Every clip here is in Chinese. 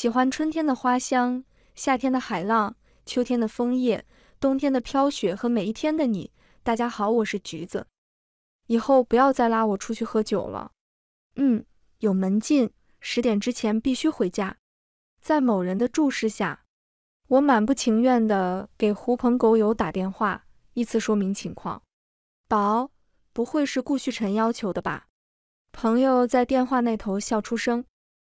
喜欢春天的花香，夏天的海浪，秋天的枫叶，冬天的飘雪和每一天的你。大家好，我是橘子。以后不要再拉我出去喝酒了。嗯，有门禁，十点之前必须回家。在某人的注视下，我满不情愿地给狐朋狗友打电话，依次说明情况。宝，不会是顾旭晨要求的吧？朋友在电话那头笑出声，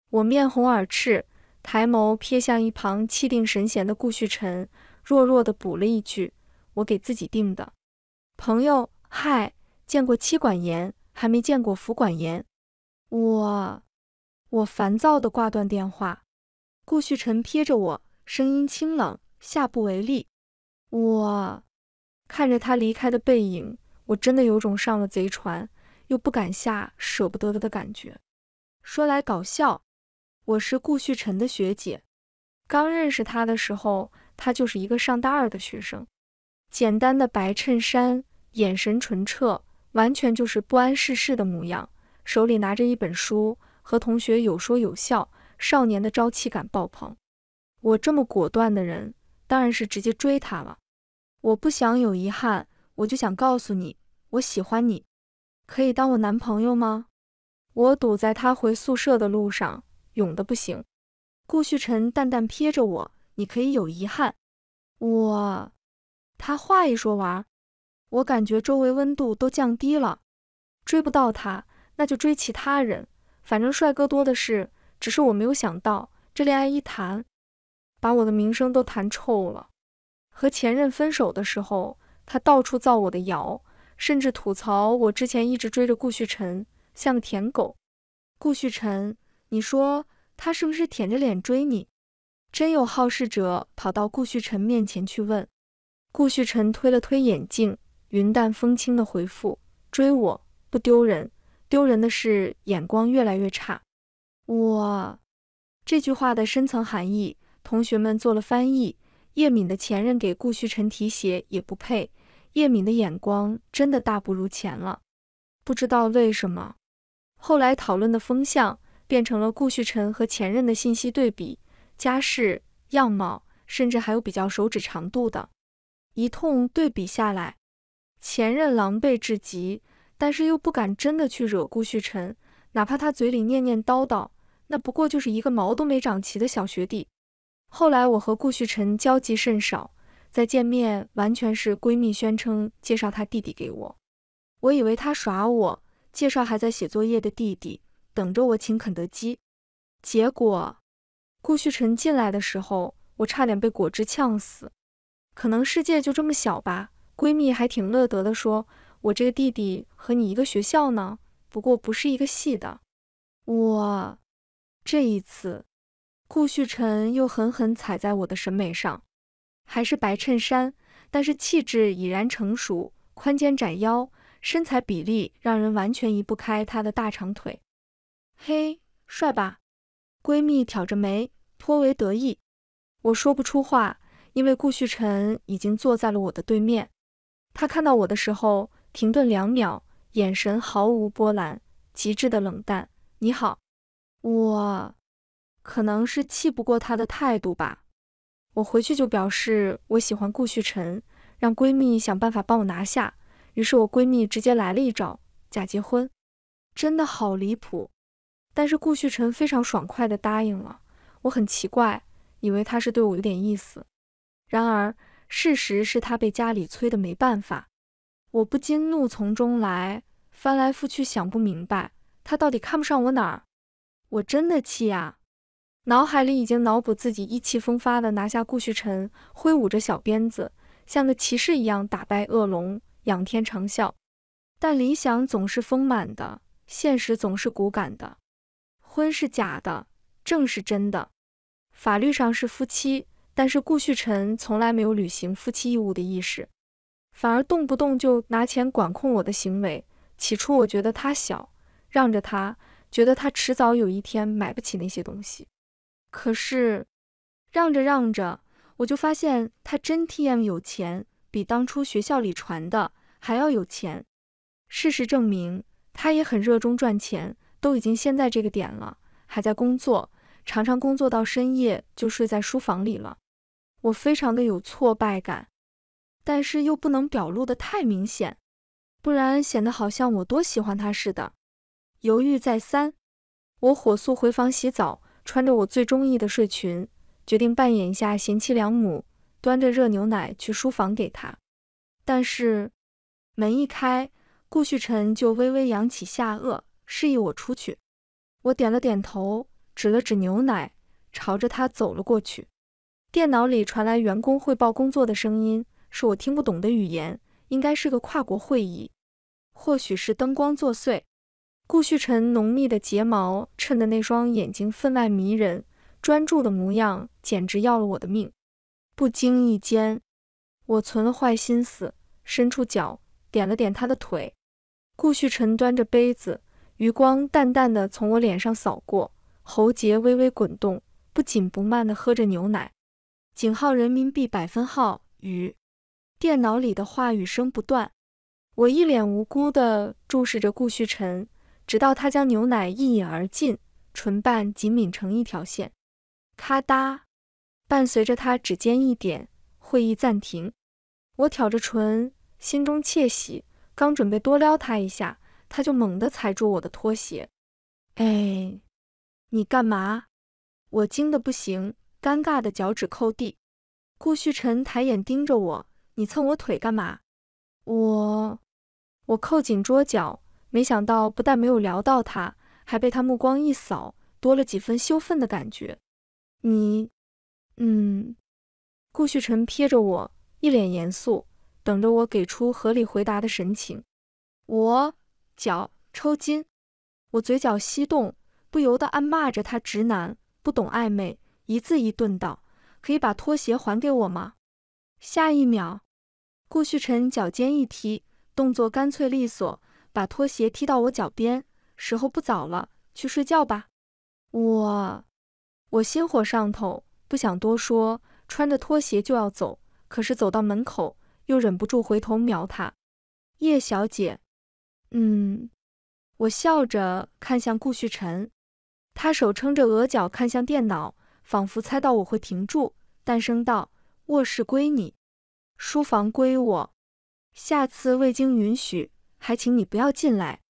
我面红耳赤。抬眸瞥向一旁气定神闲的顾旭晨，弱弱地补了一句：“我给自己定的。”朋友，嗨，见过妻管严，还没见过夫管严。我，我烦躁地挂断电话。顾旭晨瞥着我，声音清冷：“下不为例。”我看着他离开的背影，我真的有种上了贼船又不敢下、舍不得的的感觉。说来搞笑。我是顾旭晨的学姐，刚认识他的时候，他就是一个上大二的学生，简单的白衬衫，眼神纯澈，完全就是不谙世事的模样，手里拿着一本书，和同学有说有笑，少年的朝气感爆棚。我这么果断的人，当然是直接追他了。我不想有遗憾，我就想告诉你，我喜欢你，可以当我男朋友吗？我堵在他回宿舍的路上。勇的不行，顾旭晨淡淡瞥着我，你可以有遗憾。我，他话一说完，我感觉周围温度都降低了。追不到他，那就追其他人，反正帅哥多的是。只是我没有想到，这恋爱一谈，把我的名声都谈臭了。和前任分手的时候，他到处造我的谣，甚至吐槽我之前一直追着顾旭晨，像个舔狗。顾旭晨。你说他是不是舔着脸追你？真有好事者跑到顾旭晨面前去问。顾旭晨推了推眼镜，云淡风轻的回复：“追我不丢人，丢人的是眼光越来越差。”哇，这句话的深层含义，同学们做了翻译。叶敏的前任给顾旭晨提鞋也不配，叶敏的眼光真的大不如前了。不知道为什么，后来讨论的风向。变成了顾旭晨和前任的信息对比，家世、样貌，甚至还有比较手指长度的一通对比下来，前任狼狈至极，但是又不敢真的去惹顾旭晨，哪怕他嘴里念念叨叨，那不过就是一个毛都没长齐的小学弟。后来我和顾旭晨交集甚少，再见面完全是闺蜜宣称介绍他弟弟给我，我以为他耍我，介绍还在写作业的弟弟。等着我请肯德基，结果顾旭晨进来的时候，我差点被果汁呛死。可能世界就这么小吧，闺蜜还挺乐得的，说：“我这个弟弟和你一个学校呢，不过不是一个系的。”我这一次，顾旭晨又狠狠踩在我的审美上，还是白衬衫，但是气质已然成熟，宽肩窄腰，身材比例让人完全移不开他的大长腿。嘿，帅吧？闺蜜挑着眉，颇为得意。我说不出话，因为顾旭晨已经坐在了我的对面。他看到我的时候，停顿两秒，眼神毫无波澜，极致的冷淡。你好，我可能是气不过他的态度吧。我回去就表示我喜欢顾旭晨，让闺蜜想办法帮我拿下。于是我闺蜜直接来了一招假结婚，真的好离谱。但是顾旭晨非常爽快地答应了，我很奇怪，以为他是对我有点意思。然而事实是他被家里催得没办法，我不禁怒从中来，翻来覆去想不明白他到底看不上我哪儿。我真的气啊！脑海里已经脑补自己意气风发地拿下顾旭晨，挥舞着小鞭子，像个骑士一样打败恶龙，仰天长啸。但理想总是丰满的，现实总是骨感的。婚是假的，证是真的，法律上是夫妻，但是顾旭晨从来没有履行夫妻义务的意识，反而动不动就拿钱管控我的行为。起初我觉得他小，让着他，觉得他迟早有一天买不起那些东西。可是让着让着，我就发现他真 TM 有钱，比当初学校里传的还要有钱。事实证明，他也很热衷赚钱。都已经现在这个点了，还在工作，常常工作到深夜就睡在书房里了。我非常的有挫败感，但是又不能表露的太明显，不然显得好像我多喜欢他似的。犹豫再三，我火速回房洗澡，穿着我最中意的睡裙，决定扮演一下贤妻良母，端着热牛奶去书房给他。但是门一开，顾旭晨就微微扬起下颚。示意我出去，我点了点头，指了指牛奶，朝着他走了过去。电脑里传来员工汇报工作的声音，是我听不懂的语言，应该是个跨国会议。或许是灯光作祟，顾旭晨浓密的睫毛衬得那双眼睛分外迷人，专注的模样简直要了我的命。不经意间，我存了坏心思，伸出脚点了点他的腿。顾旭晨端着杯子。余光淡淡的从我脸上扫过，喉结微微滚动，不紧不慢的喝着牛奶。井号人民币百分号雨电脑里的话语声不断，我一脸无辜的注视着顾旭晨，直到他将牛奶一饮而尽，唇瓣紧抿成一条线。咔嗒，伴随着他指尖一点，会议暂停。我挑着唇，心中窃喜，刚准备多撩他一下。他就猛地踩住我的拖鞋，哎，你干嘛？我惊得不行，尴尬的脚趾扣地。顾旭晨抬眼盯着我，你蹭我腿干嘛？我我扣紧桌角，没想到不但没有撩到他，还被他目光一扫，多了几分羞愤的感觉。你，嗯？顾旭晨瞥着我，一脸严肃，等着我给出合理回答的神情。我。脚抽筋，我嘴角翕动，不由得暗骂着他直男，不懂暧昧，一字一顿道：“可以把拖鞋还给我吗？”下一秒，顾旭晨脚尖一踢，动作干脆利索，把拖鞋踢到我脚边。时候不早了，去睡觉吧。我，我心火上头，不想多说，穿着拖鞋就要走，可是走到门口，又忍不住回头瞄他，叶小姐。嗯，我笑着看向顾旭晨，他手撑着额角看向电脑，仿佛猜到我会停住，淡声道：“卧室归你，书房归我。下次未经允许，还请你不要进来。”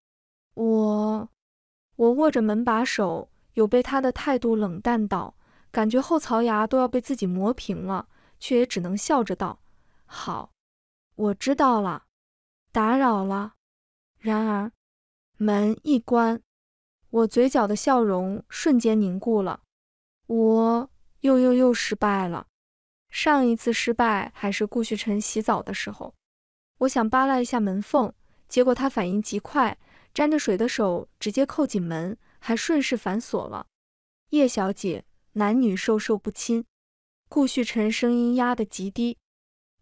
我我握着门把手，有被他的态度冷淡到，感觉后槽牙都要被自己磨平了，却也只能笑着道：“好，我知道了，打扰了。”然而，门一关，我嘴角的笑容瞬间凝固了。我又又又失败了。上一次失败还是顾旭晨洗澡的时候，我想扒拉一下门缝，结果他反应极快，沾着水的手直接扣紧门，还顺势反锁了。叶小姐，男女授受不亲。顾旭晨声音压得极低：“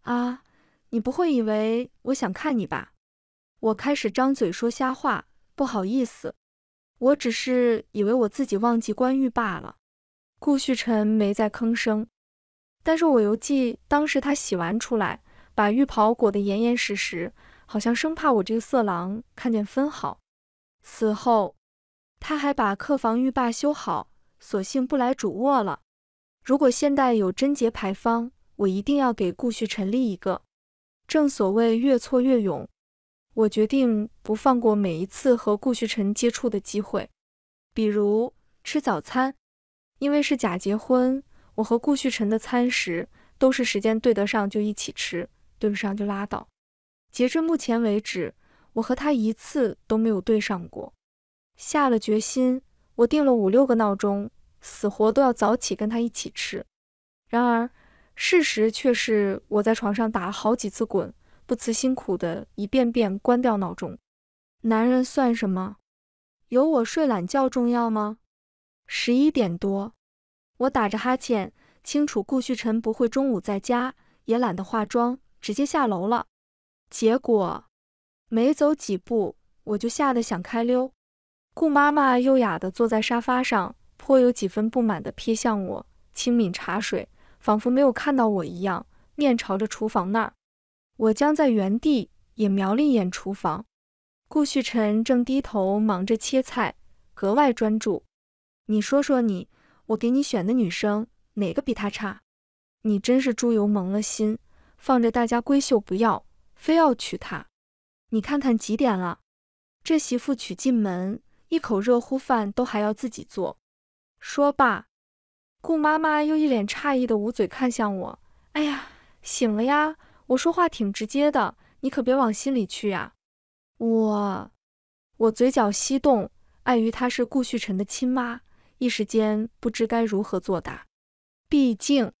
啊，你不会以为我想看你吧？”我开始张嘴说瞎话，不好意思，我只是以为我自己忘记关浴霸了。顾旭晨没再吭声，但是我犹记当时他洗完出来，把浴袍裹得严严实实，好像生怕我这个色狼看见分毫。此后，他还把客房浴霸修好，索性不来主卧了。如果现代有贞洁牌坊，我一定要给顾旭晨立一个。正所谓越挫越勇。我决定不放过每一次和顾旭晨接触的机会，比如吃早餐。因为是假结婚，我和顾旭晨的餐食都是时间对得上就一起吃，对不上就拉倒。截至目前为止，我和他一次都没有对上过。下了决心，我定了五六个闹钟，死活都要早起跟他一起吃。然而，事实却是我在床上打了好几次滚。不辞辛苦地一遍遍关掉闹钟，男人算什么？有我睡懒觉重要吗？十一点多，我打着哈欠，清楚顾旭晨不会中午在家，也懒得化妆，直接下楼了。结果没走几步，我就吓得想开溜。顾妈妈优雅地坐在沙发上，颇有几分不满地瞥向我，轻抿茶水，仿佛没有看到我一样，面朝着厨房那儿。我将在原地也瞄了一眼厨房，顾旭晨正低头忙着切菜，格外专注。你说说你，我给你选的女生哪个比她差？你真是猪油蒙了心，放着大家闺秀不要，非要娶她。你看看几点了，这媳妇娶进门，一口热乎饭都还要自己做。说罢，顾妈妈又一脸诧异的捂嘴看向我，哎呀，醒了呀。我说话挺直接的，你可别往心里去呀。我，我嘴角翕动，碍于她是顾旭晨的亲妈，一时间不知该如何作答。毕竟，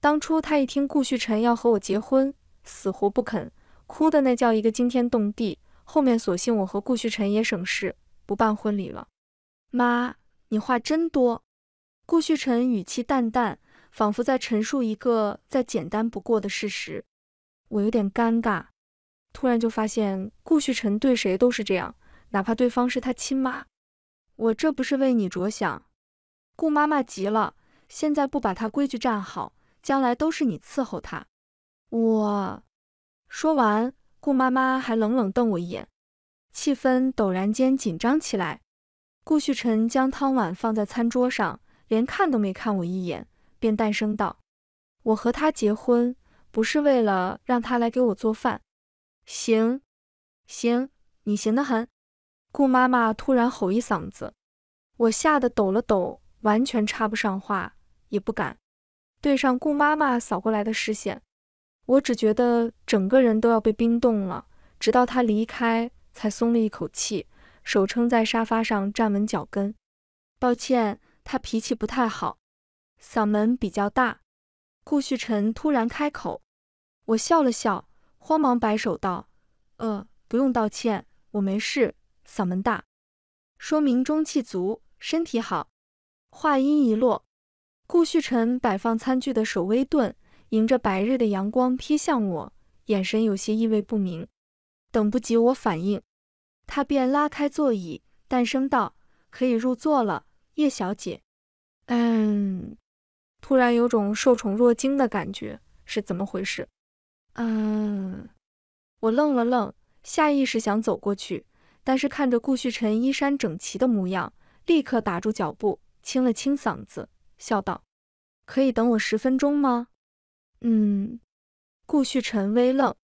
当初她一听顾旭晨要和我结婚，死活不肯，哭的那叫一个惊天动地。后面索性我和顾旭晨也省事，不办婚礼了。妈，你话真多。顾旭晨语气淡淡，仿佛在陈述一个再简单不过的事实。我有点尴尬，突然就发现顾旭晨对谁都是这样，哪怕对方是他亲妈。我这不是为你着想。顾妈妈急了，现在不把他规矩站好，将来都是你伺候他。我说完，顾妈妈还冷冷瞪我一眼，气氛陡然间紧张起来。顾旭晨将汤碗放在餐桌上，连看都没看我一眼，便淡声道：“我和他结婚。”不是为了让他来给我做饭，行，行，你行得很。顾妈妈突然吼一嗓子，我吓得抖了抖，完全插不上话，也不敢对上顾妈妈扫过来的视线。我只觉得整个人都要被冰冻了，直到她离开才松了一口气，手撑在沙发上站稳脚跟。抱歉，她脾气不太好，嗓门比较大。顾旭晨突然开口。我笑了笑，慌忙摆手道：“呃，不用道歉，我没事。嗓门大，说明中气足，身体好。”话音一落，顾旭晨摆放餐具的手微顿，迎着白日的阳光瞥向我，眼神有些意味不明。等不及我反应，他便拉开座椅，诞声道：“可以入座了，叶小姐。”嗯，突然有种受宠若惊的感觉，是怎么回事？嗯，我愣了愣，下意识想走过去，但是看着顾旭晨衣衫整齐的模样，立刻打住脚步，清了清嗓子，笑道：“可以等我十分钟吗？”嗯，顾旭晨微愣：“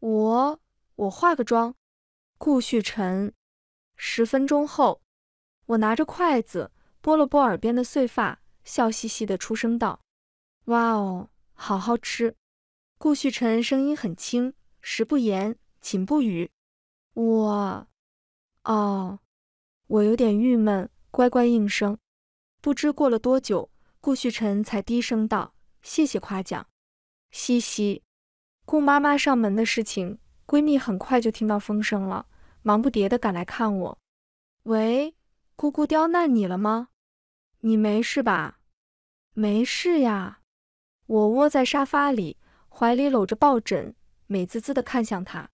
我……我化个妆。”顾旭晨十分钟后，我拿着筷子拨了拨耳边的碎发，笑嘻嘻的出声道：“哇哦，好好吃！”顾旭辰声音很轻，食不言，寝不语。我，哦，我有点郁闷，乖乖应声。不知过了多久，顾旭辰才低声道：“谢谢夸奖。”嘻嘻。顾妈妈上门的事情，闺蜜很快就听到风声了，忙不迭的赶来看我。喂，姑姑刁难你了吗？你没事吧？没事呀，我窝在沙发里。怀里搂着抱枕，美滋滋地看向他，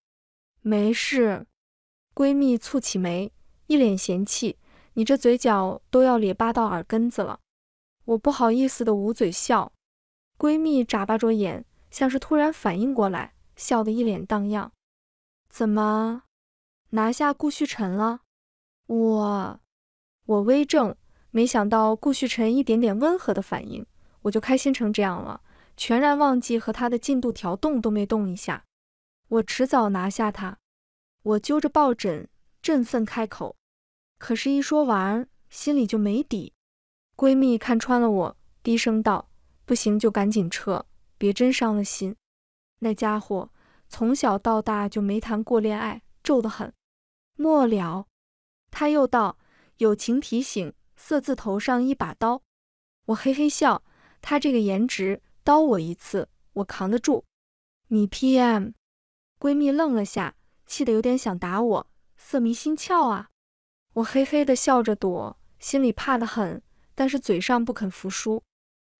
没事。闺蜜蹙起眉，一脸嫌弃：“你这嘴角都要咧巴到耳根子了。”我不好意思地捂嘴笑。闺蜜眨巴着眼，像是突然反应过来，笑得一脸荡漾：“怎么拿下顾旭晨了？”我我微怔，没想到顾旭晨一点点温和的反应，我就开心成这样了。全然忘记和他的进度条动都没动一下，我迟早拿下他。我揪着抱枕，振奋开口，可是，一说完心里就没底。闺蜜看穿了我，低声道：“不行就赶紧撤，别真伤了心。”那家伙从小到大就没谈过恋爱，皱得很。末了，他又道：“友情提醒，色字头上一把刀。”我嘿嘿笑，他这个颜值。刀我一次，我扛得住。你 P.M. 闺蜜愣了下，气得有点想打我，色迷心窍啊！我嘿嘿的笑着躲，心里怕得很，但是嘴上不肯服输。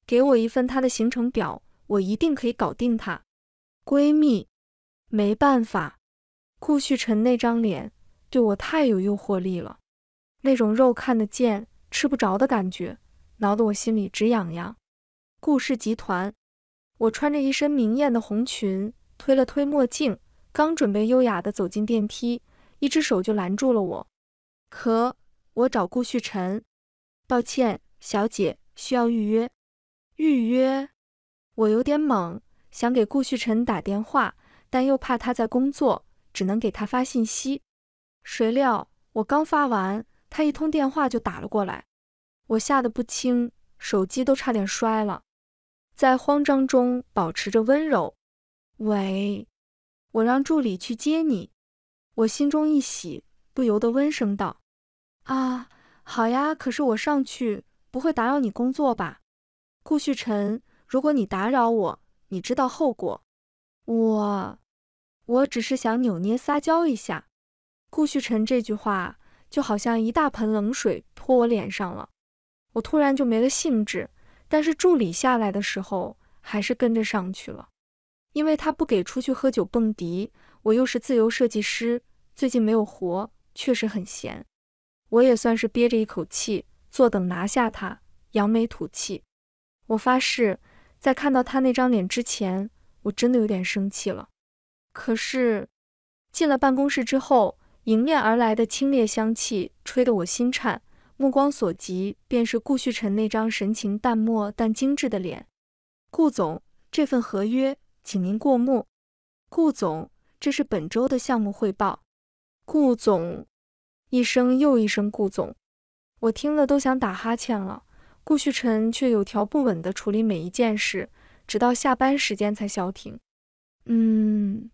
给我一份他的行程表，我一定可以搞定他。闺蜜没办法，顾旭晨那张脸对我太有诱惑力了，那种肉看得见吃不着的感觉，挠得我心里直痒痒。顾氏集团，我穿着一身明艳的红裙，推了推墨镜，刚准备优雅的走进电梯，一只手就拦住了我。可我找顾旭晨，抱歉，小姐需要预约。预约？我有点懵，想给顾旭晨打电话，但又怕他在工作，只能给他发信息。谁料我刚发完，他一通电话就打了过来，我吓得不轻，手机都差点摔了。在慌张中保持着温柔。喂，我让助理去接你。我心中一喜，不由得温声道：“啊，好呀。可是我上去不会打扰你工作吧？”顾旭晨，如果你打扰我，你知道后果。我，我只是想扭捏撒娇一下。顾旭晨这句话就好像一大盆冷水泼我脸上了，我突然就没了兴致。但是助理下来的时候，还是跟着上去了，因为他不给出去喝酒蹦迪。我又是自由设计师，最近没有活，确实很闲。我也算是憋着一口气，坐等拿下他，扬眉吐气。我发誓，在看到他那张脸之前，我真的有点生气了。可是进了办公室之后，迎面而来的清冽香气，吹得我心颤。目光所及便是顾旭晨那张神情淡漠但精致的脸。顾总，这份合约，请您过目。顾总，这是本周的项目汇报。顾总，一声又一声顾总，我听了都想打哈欠了。顾旭晨却有条不紊地处理每一件事，直到下班时间才消停。嗯，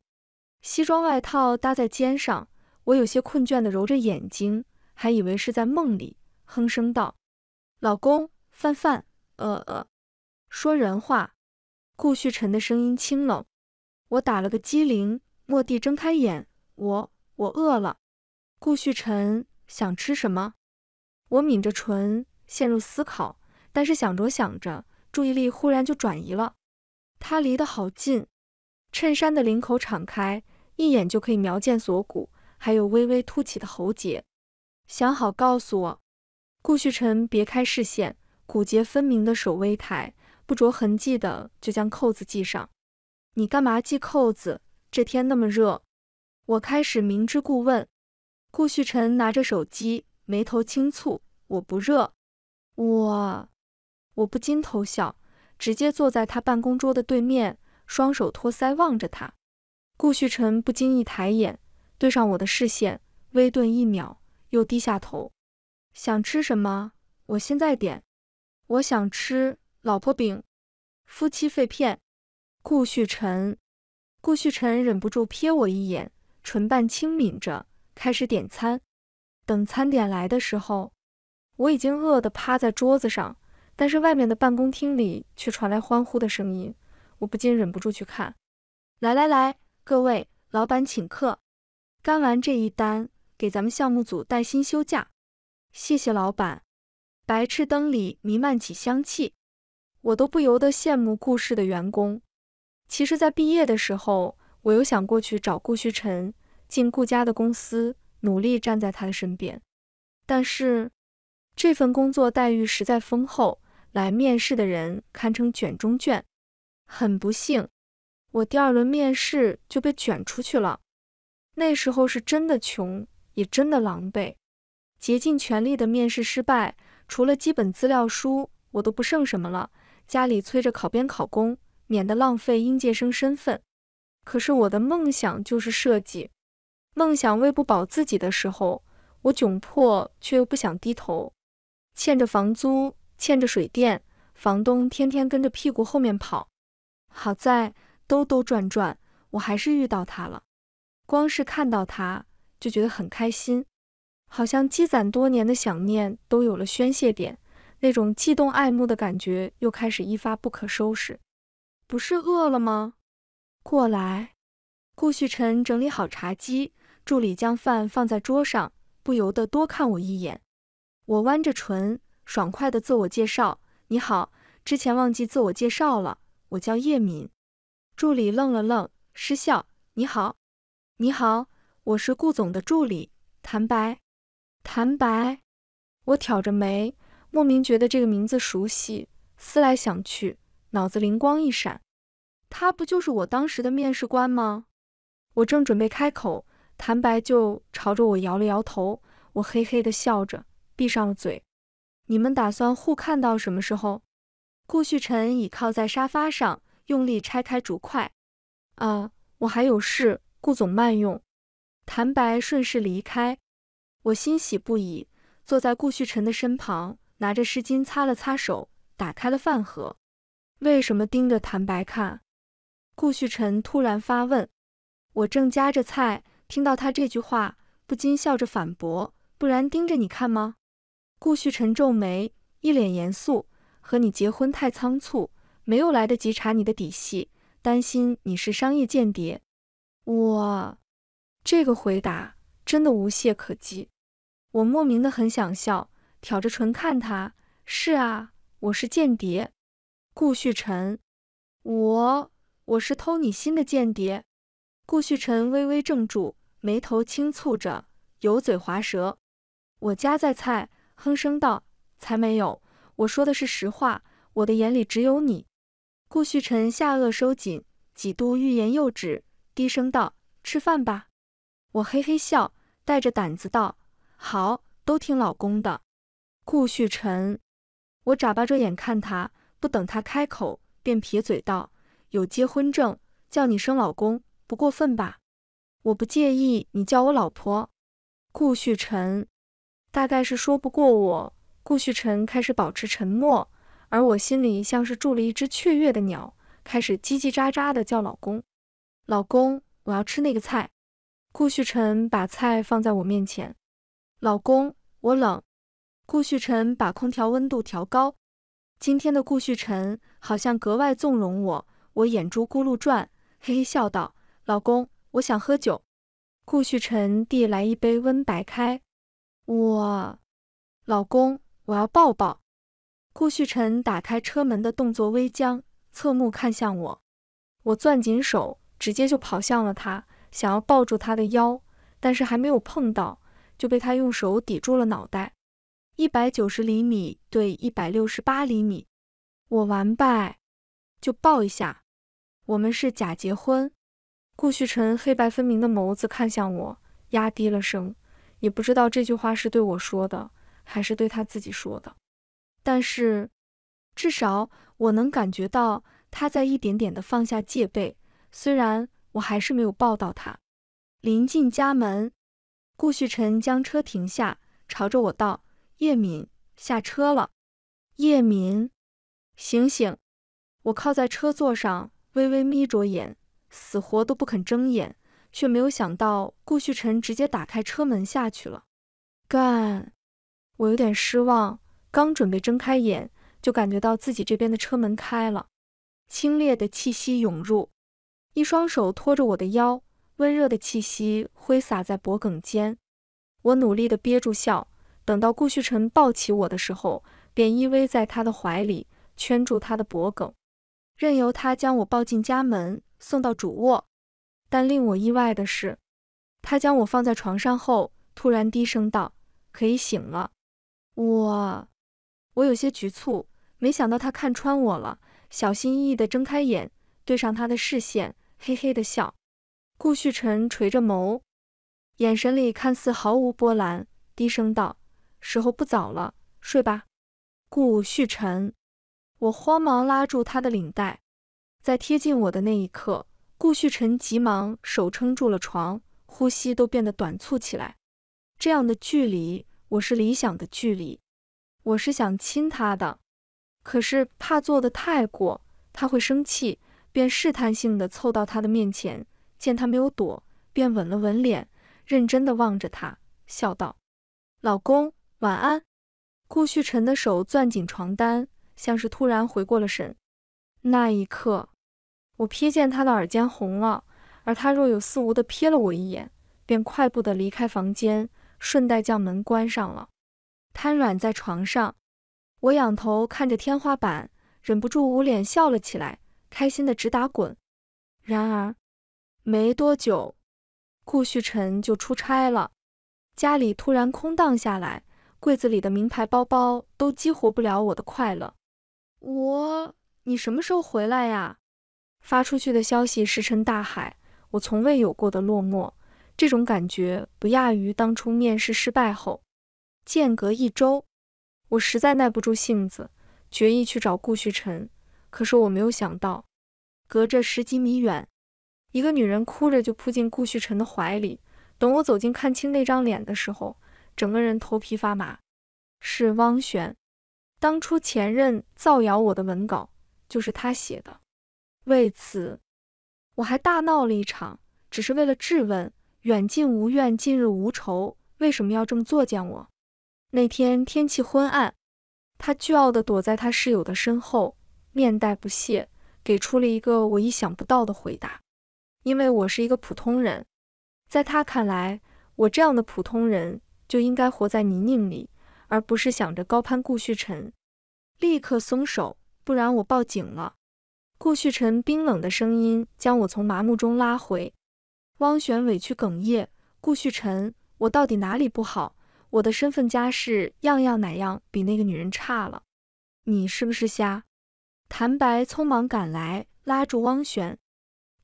西装外套搭在肩上，我有些困倦地揉着眼睛，还以为是在梦里。哼声道：“老公，饭饭，呃呃，说人话。”顾旭晨的声音清冷。我打了个激灵，蓦地睁开眼，我我饿了。顾旭晨想吃什么？我抿着唇，陷入思考。但是想着想着，注意力忽然就转移了。他离得好近，衬衫的领口敞开，一眼就可以瞄见锁骨，还有微微凸起的喉结。想好告诉我。顾旭辰别开视线，骨节分明的手微抬，不着痕迹的就将扣子系上。你干嘛系扣子？这天那么热。我开始明知故问。顾旭辰拿着手机，眉头轻蹙。我不热。我……我不禁偷笑，直接坐在他办公桌的对面，双手托腮望着他。顾旭辰不经意抬眼，对上我的视线，微顿一秒，又低下头。想吃什么？我现在点。我想吃老婆饼、夫妻肺片。顾旭晨，顾旭晨忍不住瞥我一眼，唇瓣轻抿着，开始点餐。等餐点来的时候，我已经饿得趴在桌子上，但是外面的办公厅里却传来欢呼的声音，我不禁忍不住去看。来来来，各位，老板请客，干完这一单，给咱们项目组带薪休假。谢谢老板，白炽灯里弥漫起香气，我都不由得羡慕顾氏的员工。其实，在毕业的时候，我有想过去找顾旭晨，进顾家的公司，努力站在他的身边。但是，这份工作待遇实在丰厚，来面试的人堪称卷中卷。很不幸，我第二轮面试就被卷出去了。那时候是真的穷，也真的狼狈。竭尽全力的面试失败，除了基本资料书，我都不剩什么了。家里催着考编考公，免得浪费应届生身份。可是我的梦想就是设计。梦想喂不饱自己的时候，我窘迫却又不想低头，欠着房租，欠着水电，房东天天跟着屁股后面跑。好在兜兜转转，我还是遇到他了。光是看到他就觉得很开心。好像积攒多年的想念都有了宣泄点，那种悸动爱慕的感觉又开始一发不可收拾。不是饿了吗？过来。顾旭辰整理好茶几，助理将饭放在桌上，不由得多看我一眼。我弯着唇，爽快的自我介绍：“你好，之前忘记自我介绍了，我叫叶敏。”助理愣了愣，失笑：“你好，你好，我是顾总的助理，谭白。”谭白，我挑着眉，莫名觉得这个名字熟悉。思来想去，脑子灵光一闪，他不就是我当时的面试官吗？我正准备开口，谭白就朝着我摇了摇头。我嘿嘿的笑着，闭上了嘴。你们打算互看到什么时候？顾旭晨倚靠在沙发上，用力拆开竹筷。啊，我还有事，顾总慢用。谭白顺势离开。我欣喜不已，坐在顾旭晨的身旁，拿着湿巾擦了擦手，打开了饭盒。为什么盯着谭白看？顾旭晨突然发问。我正夹着菜，听到他这句话，不禁笑着反驳：“不然盯着你看吗？”顾旭晨皱眉，一脸严肃：“和你结婚太仓促，没有来得及查你的底细，担心你是商业间谍。”我这个回答真的无懈可击。我莫名的很想笑，挑着唇看他。是啊，我是间谍，顾旭晨。我，我是偷你心的间谍。顾旭晨微微怔住，眉头轻蹙着，油嘴滑舌。我夹在菜，哼声道：“才没有，我说的是实话，我的眼里只有你。”顾旭晨下颚收紧，几度欲言又止，低声道：“吃饭吧。”我嘿嘿笑，带着胆子道。好，都听老公的，顾旭晨。我眨巴着眼看他，不等他开口，便撇嘴道：“有结婚证，叫你生老公，不过分吧？我不介意你叫我老婆。”顾旭晨大概是说不过我，顾旭晨开始保持沉默，而我心里像是住了一只雀跃的鸟，开始叽叽喳喳的叫老公，老公，我要吃那个菜。顾旭晨把菜放在我面前。老公，我冷。顾旭晨把空调温度调高。今天的顾旭晨好像格外纵容我，我眼珠咕噜转，嘿嘿笑道：“老公，我想喝酒。”顾旭晨递来一杯温白开。我，老公，我要抱抱。顾旭晨打开车门的动作微僵，侧目看向我。我攥紧手，直接就跑向了他，想要抱住他的腰，但是还没有碰到。就被他用手抵住了脑袋，一百九十厘米对一百六十八厘米，我完败。就抱一下，我们是假结婚。顾旭辰黑白分明的眸子看向我，压低了声，也不知道这句话是对我说的，还是对他自己说的。但是，至少我能感觉到他在一点点的放下戒备，虽然我还是没有抱到他。临近家门。顾旭晨将车停下，朝着我道：“叶敏，下车了。”叶敏，醒醒！我靠在车座上，微微眯着眼，死活都不肯睁眼。却没有想到，顾旭晨直接打开车门下去了。干！我有点失望，刚准备睁开眼，就感觉到自己这边的车门开了，清冽的气息涌入，一双手托着我的腰。温热的气息挥洒在脖颈间，我努力地憋住笑。等到顾旭晨抱起我的时候，便依偎在他的怀里，圈住他的脖颈，任由他将我抱进家门，送到主卧。但令我意外的是，他将我放在床上后，突然低声道：“可以醒了。”我我有些局促，没想到他看穿我了。小心翼翼地睁开眼，对上他的视线，嘿嘿地笑。顾旭晨垂着眸，眼神里看似毫无波澜，低声道：“时候不早了，睡吧。”顾旭晨，我慌忙拉住他的领带，在贴近我的那一刻，顾旭晨急忙手撑住了床，呼吸都变得短促起来。这样的距离，我是理想的距离，我是想亲他的，可是怕做的太过，他会生气，便试探性的凑到他的面前。见他没有躲，便吻了吻脸，认真的望着他，笑道：“老公，晚安。”顾旭晨的手攥紧床单，像是突然回过了神。那一刻，我瞥见他的耳尖红了，而他若有似无的瞥了我一眼，便快步地离开房间，顺带将门关上了。瘫软在床上，我仰头看着天花板，忍不住捂脸笑了起来，开心的直打滚。然而。没多久，顾旭晨就出差了，家里突然空荡下来，柜子里的名牌包包都激活不了我的快乐。我，你什么时候回来呀？发出去的消息石沉大海，我从未有过的落寞，这种感觉不亚于当初面试失败后。间隔一周，我实在耐不住性子，决意去找顾旭晨。可是我没有想到，隔着十几米远。一个女人哭着就扑进顾旭晨的怀里。等我走近看清那张脸的时候，整个人头皮发麻。是汪璇，当初前任造谣我的文稿就是他写的。为此，我还大闹了一场，只是为了质问：远近无怨，近日无仇，为什么要这么作践我？那天天气昏暗，他倨傲地躲在他室友的身后，面带不屑，给出了一个我意想不到的回答。因为我是一个普通人，在他看来，我这样的普通人就应该活在泥泞里，而不是想着高攀顾旭晨。立刻松手，不然我报警了。顾旭晨冰冷的声音将我从麻木中拉回。汪璇委屈哽咽：“顾旭晨，我到底哪里不好？我的身份、家世，样样哪样比那个女人差了？你是不是瞎？”谭白匆忙赶来，拉住汪璇。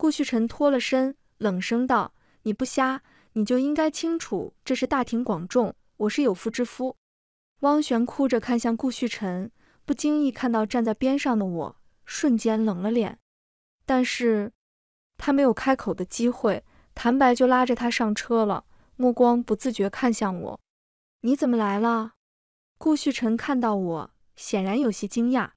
顾旭晨脱了身，冷声道：“你不瞎，你就应该清楚，这是大庭广众，我是有夫之夫。”汪璇哭着看向顾旭晨，不经意看到站在边上的我，瞬间冷了脸。但是，他没有开口的机会，谭白就拉着他上车了，目光不自觉看向我：“你怎么来了？”顾旭晨看到我，显然有些惊讶。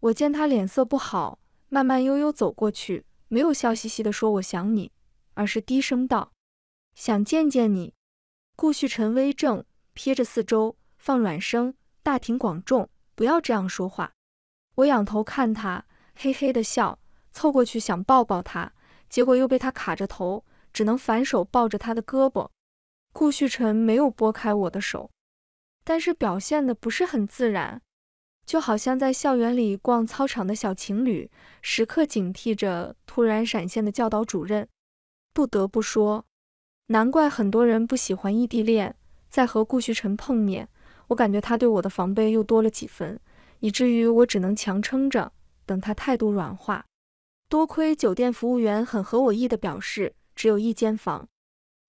我见他脸色不好，慢慢悠悠走过去。没有笑嘻嘻地说我想你，而是低声道，想见见你。顾旭晨微怔，瞥着四周，放软声，大庭广众不要这样说话。我仰头看他，嘿嘿的笑，凑过去想抱抱他，结果又被他卡着头，只能反手抱着他的胳膊。顾旭晨没有拨开我的手，但是表现的不是很自然。就好像在校园里逛操场的小情侣，时刻警惕着突然闪现的教导主任。不得不说，难怪很多人不喜欢异地恋。在和顾旭晨碰面，我感觉他对我的防备又多了几分，以至于我只能强撑着等他态度软化。多亏酒店服务员很合我意的表示，只有一间房。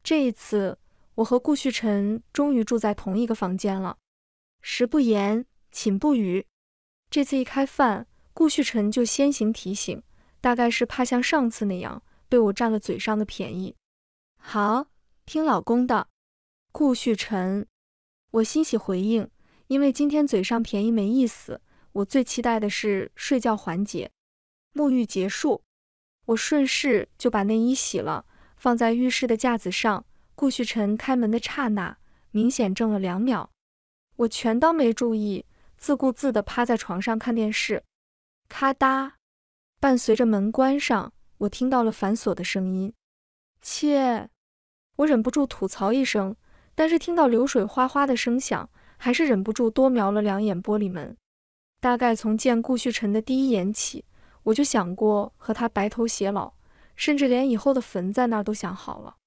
这一次，我和顾旭晨终于住在同一个房间了。食不言。寝不语。这次一开饭，顾旭晨就先行提醒，大概是怕像上次那样被我占了嘴上的便宜。好，听老公的。顾旭晨，我欣喜回应，因为今天嘴上便宜没意思。我最期待的是睡觉环节。沐浴结束，我顺势就把内衣洗了，放在浴室的架子上。顾旭晨开门的刹那，明显怔了两秒，我全当没注意。自顾自地趴在床上看电视，咔嗒，伴随着门关上，我听到了反锁的声音。切！我忍不住吐槽一声，但是听到流水哗哗的声响，还是忍不住多瞄了两眼玻璃门。大概从见顾旭晨的第一眼起，我就想过和他白头偕老，甚至连以后的坟在那儿都想好了。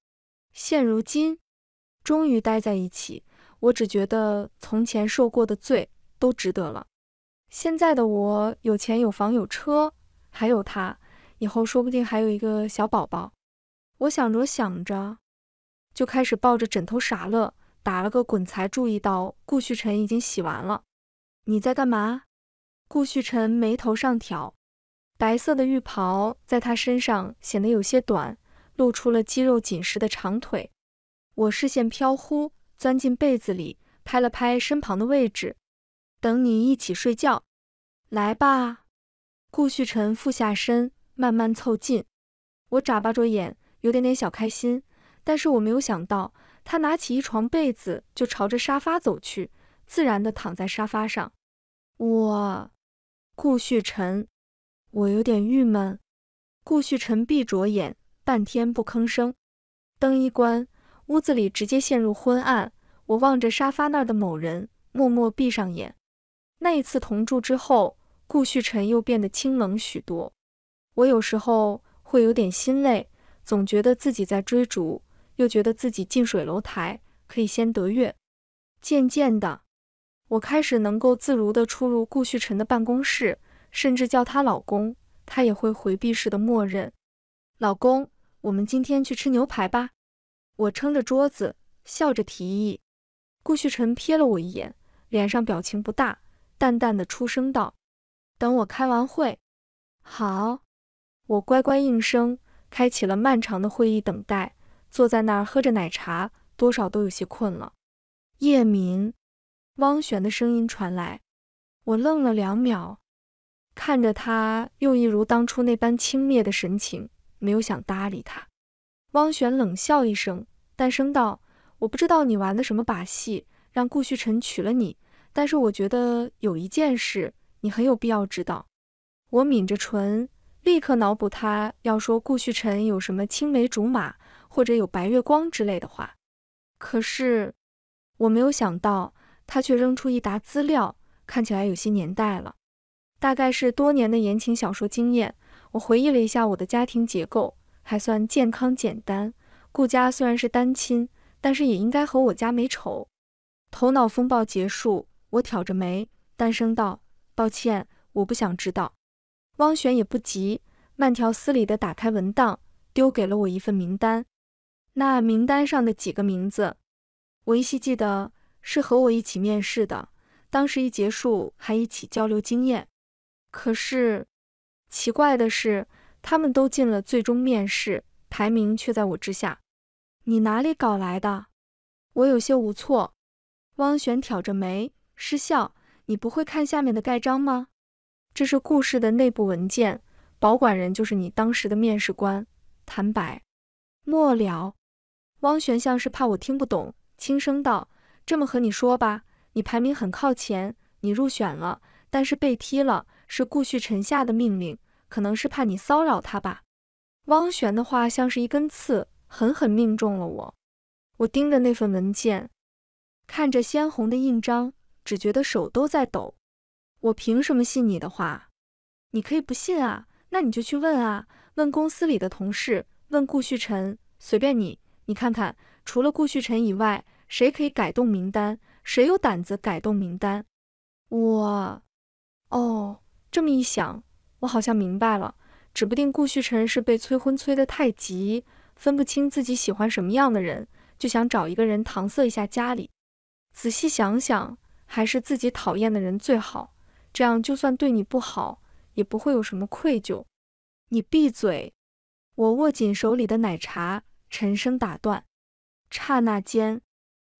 现如今，终于待在一起，我只觉得从前受过的罪。都值得了。现在的我有钱有房有车，还有他，以后说不定还有一个小宝宝。我想着想着，就开始抱着枕头傻乐，打了个滚才注意到顾旭晨已经洗完了。你在干嘛？顾旭晨眉头上挑，白色的浴袍在他身上显得有些短，露出了肌肉紧实的长腿。我视线飘忽，钻进被子里，拍了拍身旁的位置。等你一起睡觉，来吧。顾旭晨俯下身，慢慢凑近。我眨巴着眼，有点点小开心。但是我没有想到，他拿起一床被子就朝着沙发走去，自然的躺在沙发上。我，顾旭晨，我有点郁闷。顾旭晨闭着眼，半天不吭声。灯一关，屋子里直接陷入昏暗。我望着沙发那儿的某人，默默闭上眼。那一次同住之后，顾旭晨又变得清冷许多。我有时候会有点心累，总觉得自己在追逐，又觉得自己近水楼台可以先得月。渐渐的，我开始能够自如的出入顾旭晨的办公室，甚至叫他老公，他也会回避式的默认。老公，我们今天去吃牛排吧？我撑着桌子笑着提议。顾旭晨瞥了我一眼，脸上表情不大。淡淡的出声道：“等我开完会。”“好。”我乖乖应声，开启了漫长的会议等待，坐在那儿喝着奶茶，多少都有些困了。叶明，汪璇的声音传来，我愣了两秒，看着他又一如当初那般轻蔑的神情，没有想搭理他。汪璇冷笑一声，淡声道：“我不知道你玩的什么把戏，让顾旭晨娶了你。”但是我觉得有一件事你很有必要知道。我抿着唇，立刻脑补他要说顾旭晨有什么青梅竹马或者有白月光之类的话。可是我没有想到，他却扔出一沓资料，看起来有些年代了。大概是多年的言情小说经验，我回忆了一下我的家庭结构，还算健康简单。顾家虽然是单亲，但是也应该和我家没仇。头脑风暴结束。我挑着眉，淡声道：“抱歉，我不想知道。”汪璇也不急，慢条斯理地打开文档，丢给了我一份名单。那名单上的几个名字，我依稀记得是和我一起面试的，当时一结束还一起交流经验。可是奇怪的是，他们都进了最终面试，排名却在我之下。你哪里搞来的？我有些无措。汪璇挑着眉。失效？你不会看下面的盖章吗？这是顾氏的内部文件，保管人就是你当时的面试官谭白，末了，汪璇像是怕我听不懂，轻声道：“这么和你说吧，你排名很靠前，你入选了，但是被踢了，是顾旭臣下的命令，可能是怕你骚扰他吧。”汪璇的话像是一根刺，狠狠命中了我。我盯着那份文件，看着鲜红的印章。只觉得手都在抖，我凭什么信你的话？你可以不信啊，那你就去问啊，问公司里的同事，问顾旭晨，随便你。你看看，除了顾旭晨以外，谁可以改动名单？谁有胆子改动名单？我……哦，这么一想，我好像明白了，指不定顾旭晨是被催婚催得太急，分不清自己喜欢什么样的人，就想找一个人搪塞一下家里。仔细想想。还是自己讨厌的人最好，这样就算对你不好，也不会有什么愧疚。你闭嘴！我握紧手里的奶茶，沉声打断。刹那间，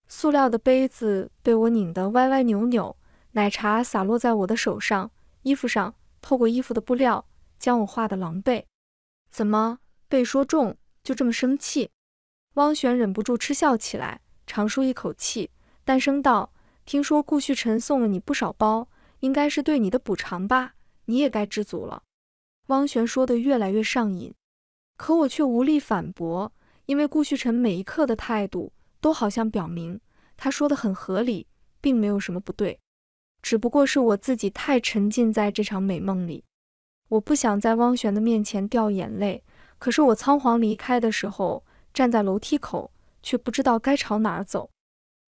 塑料的杯子被我拧得歪歪扭扭，奶茶洒落在我的手上、衣服上，透过衣服的布料，将我画得狼狈。怎么被说中，就这么生气？汪璇忍不住嗤笑起来，长舒一口气，淡声道。听说顾旭晨送了你不少包，应该是对你的补偿吧？你也该知足了。汪璇说的越来越上瘾，可我却无力反驳，因为顾旭晨每一刻的态度都好像表明他说的很合理，并没有什么不对，只不过是我自己太沉浸在这场美梦里。我不想在汪璇的面前掉眼泪，可是我仓皇离开的时候，站在楼梯口，却不知道该朝哪儿走。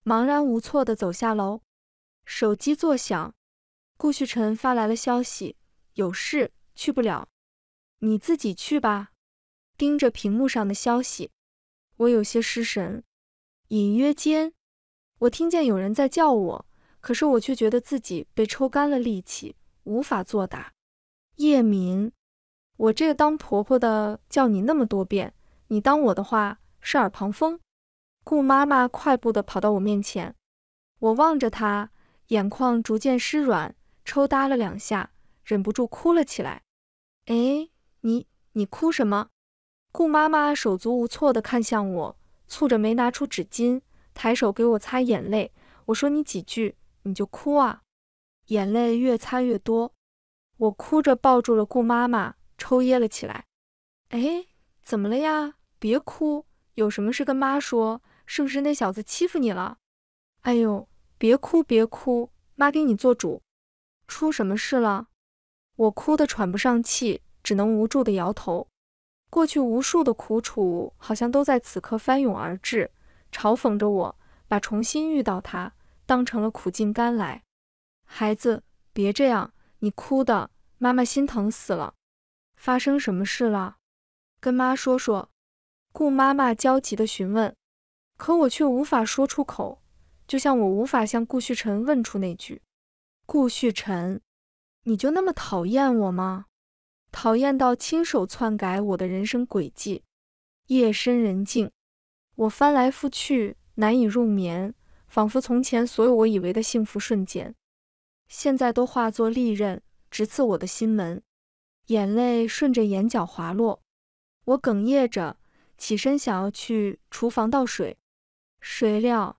茫然无措地走下楼，手机作响，顾旭晨发来了消息：有事去不了，你自己去吧。盯着屏幕上的消息，我有些失神。隐约间，我听见有人在叫我，可是我却觉得自己被抽干了力气，无法作答。叶敏，我这个当婆婆的叫你那么多遍，你当我的话是耳旁风？顾妈妈快步地跑到我面前，我望着她，眼眶逐渐湿软，抽搭了两下，忍不住哭了起来。哎，你你哭什么？顾妈妈手足无措地看向我，蹙着眉拿出纸巾，抬手给我擦眼泪。我说你几句你就哭啊？眼泪越擦越多，我哭着抱住了顾妈妈，抽噎了起来。哎，怎么了呀？别哭，有什么事跟妈说。是不是那小子欺负你了？哎呦，别哭别哭，妈给你做主。出什么事了？我哭得喘不上气，只能无助地摇头。过去无数的苦楚好像都在此刻翻涌而至，嘲讽着我，把重新遇到他当成了苦尽甘来。孩子，别这样，你哭的，妈妈心疼死了。发生什么事了？跟妈说说。顾妈妈焦急地询问。可我却无法说出口，就像我无法向顾旭晨问出那句：“顾旭晨，你就那么讨厌我吗？讨厌到亲手篡改我的人生轨迹？”夜深人静，我翻来覆去难以入眠，仿佛从前所有我以为的幸福瞬间，现在都化作利刃，直刺我的心门。眼泪顺着眼角滑落，我哽咽着起身，想要去厨房倒水。谁料，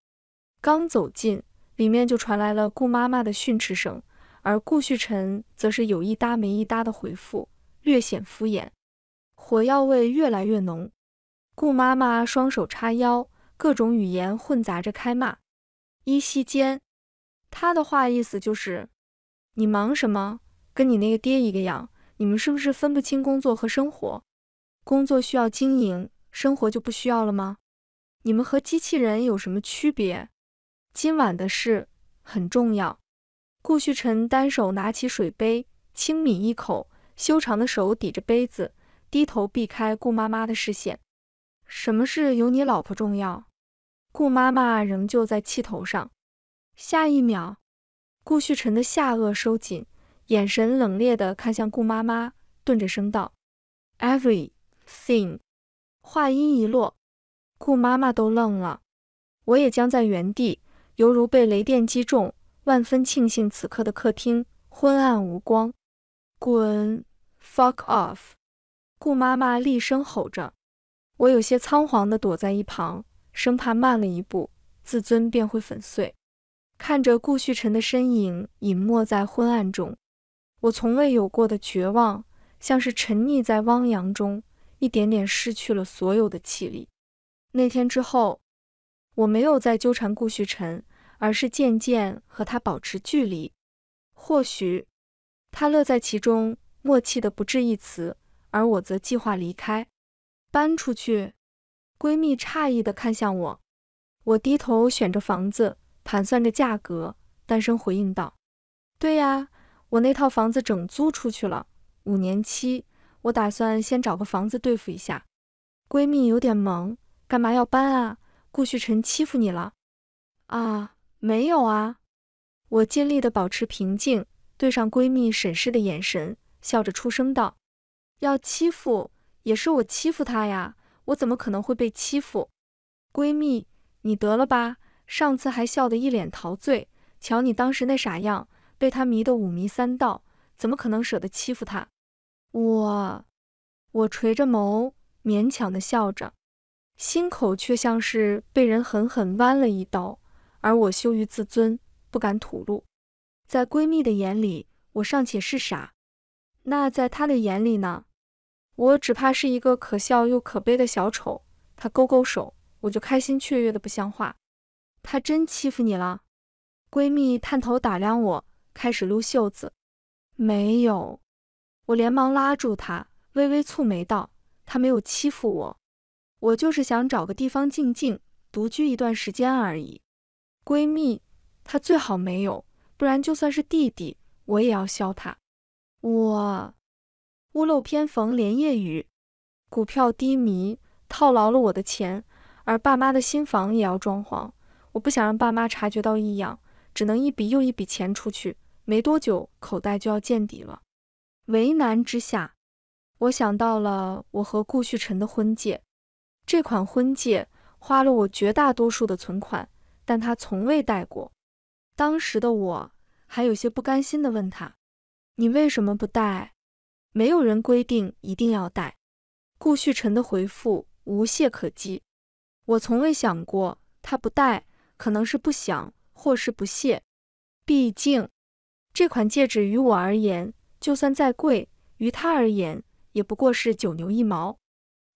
刚走进里面就传来了顾妈妈的训斥声，而顾旭晨则是有一搭没一搭的回复，略显敷衍。火药味越来越浓，顾妈妈双手叉腰，各种语言混杂着开骂。依稀间，她的话意思就是：你忙什么？跟你那个爹一个样，你们是不是分不清工作和生活？工作需要经营，生活就不需要了吗？你们和机器人有什么区别？今晚的事很重要。顾旭晨单手拿起水杯，轻抿一口，修长的手抵着杯子，低头避开顾妈妈的视线。什么事有你老婆重要？顾妈妈仍旧在气头上。下一秒，顾旭晨的下颚收紧，眼神冷冽地看向顾妈妈，顿着声道：“Everything。”话音一落。顾妈妈都愣了，我也僵在原地，犹如被雷电击中，万分庆幸此刻的客厅昏暗无光。滚，fuck off！顾妈妈厉声吼着，我有些仓皇地躲在一旁，生怕慢了一步，自尊便会粉碎。看着顾旭晨的身影隐没在昏暗中，我从未有过的绝望，像是沉溺在汪洋中，一点点失去了所有的气力。那天之后，我没有再纠缠顾旭晨，而是渐渐和他保持距离。或许他乐在其中，默契的不置一词，而我则计划离开，搬出去。闺蜜诧异的看向我，我低头选着房子，盘算着价格，单声回应道：“对呀，我那套房子整租出去了，五年期，我打算先找个房子对付一下。”闺蜜有点懵。干嘛要搬啊？顾旭晨欺负你了？啊，没有啊！我尽力的保持平静，对上闺蜜审视的眼神，笑着出声道：“要欺负也是我欺负他呀，我怎么可能会被欺负？”闺蜜，你得了吧！上次还笑得一脸陶醉，瞧你当时那傻样，被他迷得五迷三道，怎么可能舍得欺负他？我，我垂着眸，勉强的笑着。心口却像是被人狠狠剜了一刀，而我羞于自尊，不敢吐露。在闺蜜的眼里，我尚且是傻，那在她的眼里呢？我只怕是一个可笑又可悲的小丑。她勾勾手，我就开心雀跃的不像话。她真欺负你了？闺蜜探头打量我，开始撸袖子。没有，我连忙拉住她，微微蹙眉道：“她没有欺负我。”我就是想找个地方静静，独居一段时间而已。闺蜜，她最好没有，不然就算是弟弟，我也要削她。我屋漏偏逢连夜雨，股票低迷套牢了我的钱，而爸妈的新房也要装潢，我不想让爸妈察觉到异样，只能一笔又一笔钱出去。没多久，口袋就要见底了。为难之下，我想到了我和顾旭晨的婚戒。这款婚戒花了我绝大多数的存款，但他从未戴过。当时的我还有些不甘心地问他：“你为什么不戴？”没有人规定一定要戴。顾旭晨的回复无懈可击。我从未想过他不戴，可能是不想，或是不屑。毕竟，这款戒指于我而言，就算再贵，于他而言也不过是九牛一毛。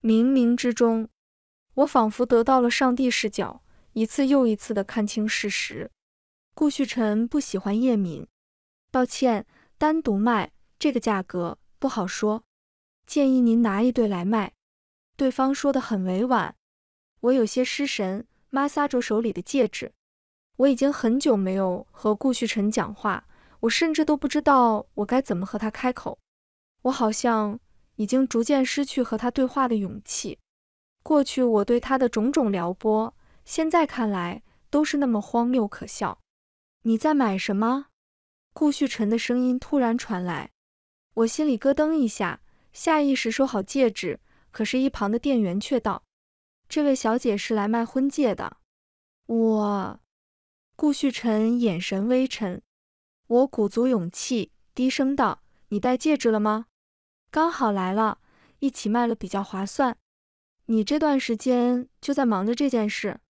冥冥之中。我仿佛得到了上帝视角，一次又一次地看清事实。顾旭晨不喜欢叶敏，抱歉，单独卖这个价格不好说，建议您拿一对来卖。对方说得很委婉，我有些失神，摩挲着手里的戒指。我已经很久没有和顾旭晨讲话，我甚至都不知道我该怎么和他开口。我好像已经逐渐失去和他对话的勇气。过去我对他的种种撩拨，现在看来都是那么荒谬可笑。你在买什么？顾旭晨的声音突然传来，我心里咯噔一下，下意识收好戒指，可是，一旁的店员却道：“这位小姐是来卖婚戒的。”我，顾旭晨眼神微沉，我鼓足勇气，低声道：“你戴戒指了吗？”“刚好来了，一起卖了比较划算。”你这段时间就在忙着这件事。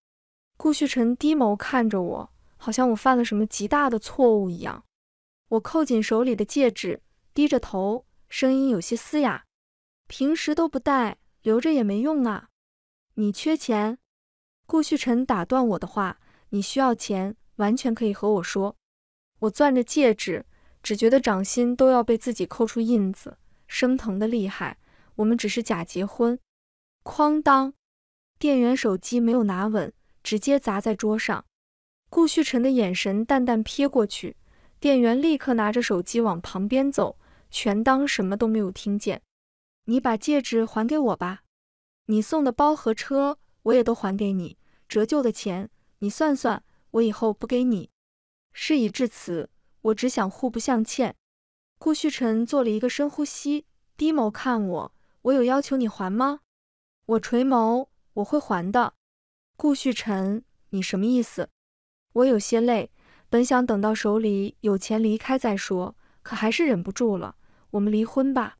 顾旭晨低眸看着我，好像我犯了什么极大的错误一样。我扣紧手里的戒指，低着头，声音有些嘶哑。平时都不戴，留着也没用啊。你缺钱？顾旭晨打断我的话，你需要钱，完全可以和我说。我攥着戒指，只觉得掌心都要被自己扣出印子，生疼的厉害。我们只是假结婚。哐当！店员手机没有拿稳，直接砸在桌上。顾旭晨的眼神淡淡瞥过去，店员立刻拿着手机往旁边走，全当什么都没有听见。你把戒指还给我吧，你送的包和车我也都还给你，折旧的钱你算算，我以后不给你。事已至此，我只想互不相欠。顾旭晨做了一个深呼吸，低眸看我，我有要求你还吗？我垂眸，我会还的。顾旭晨，你什么意思？我有些累，本想等到手里有钱离开再说，可还是忍不住了。我们离婚吧。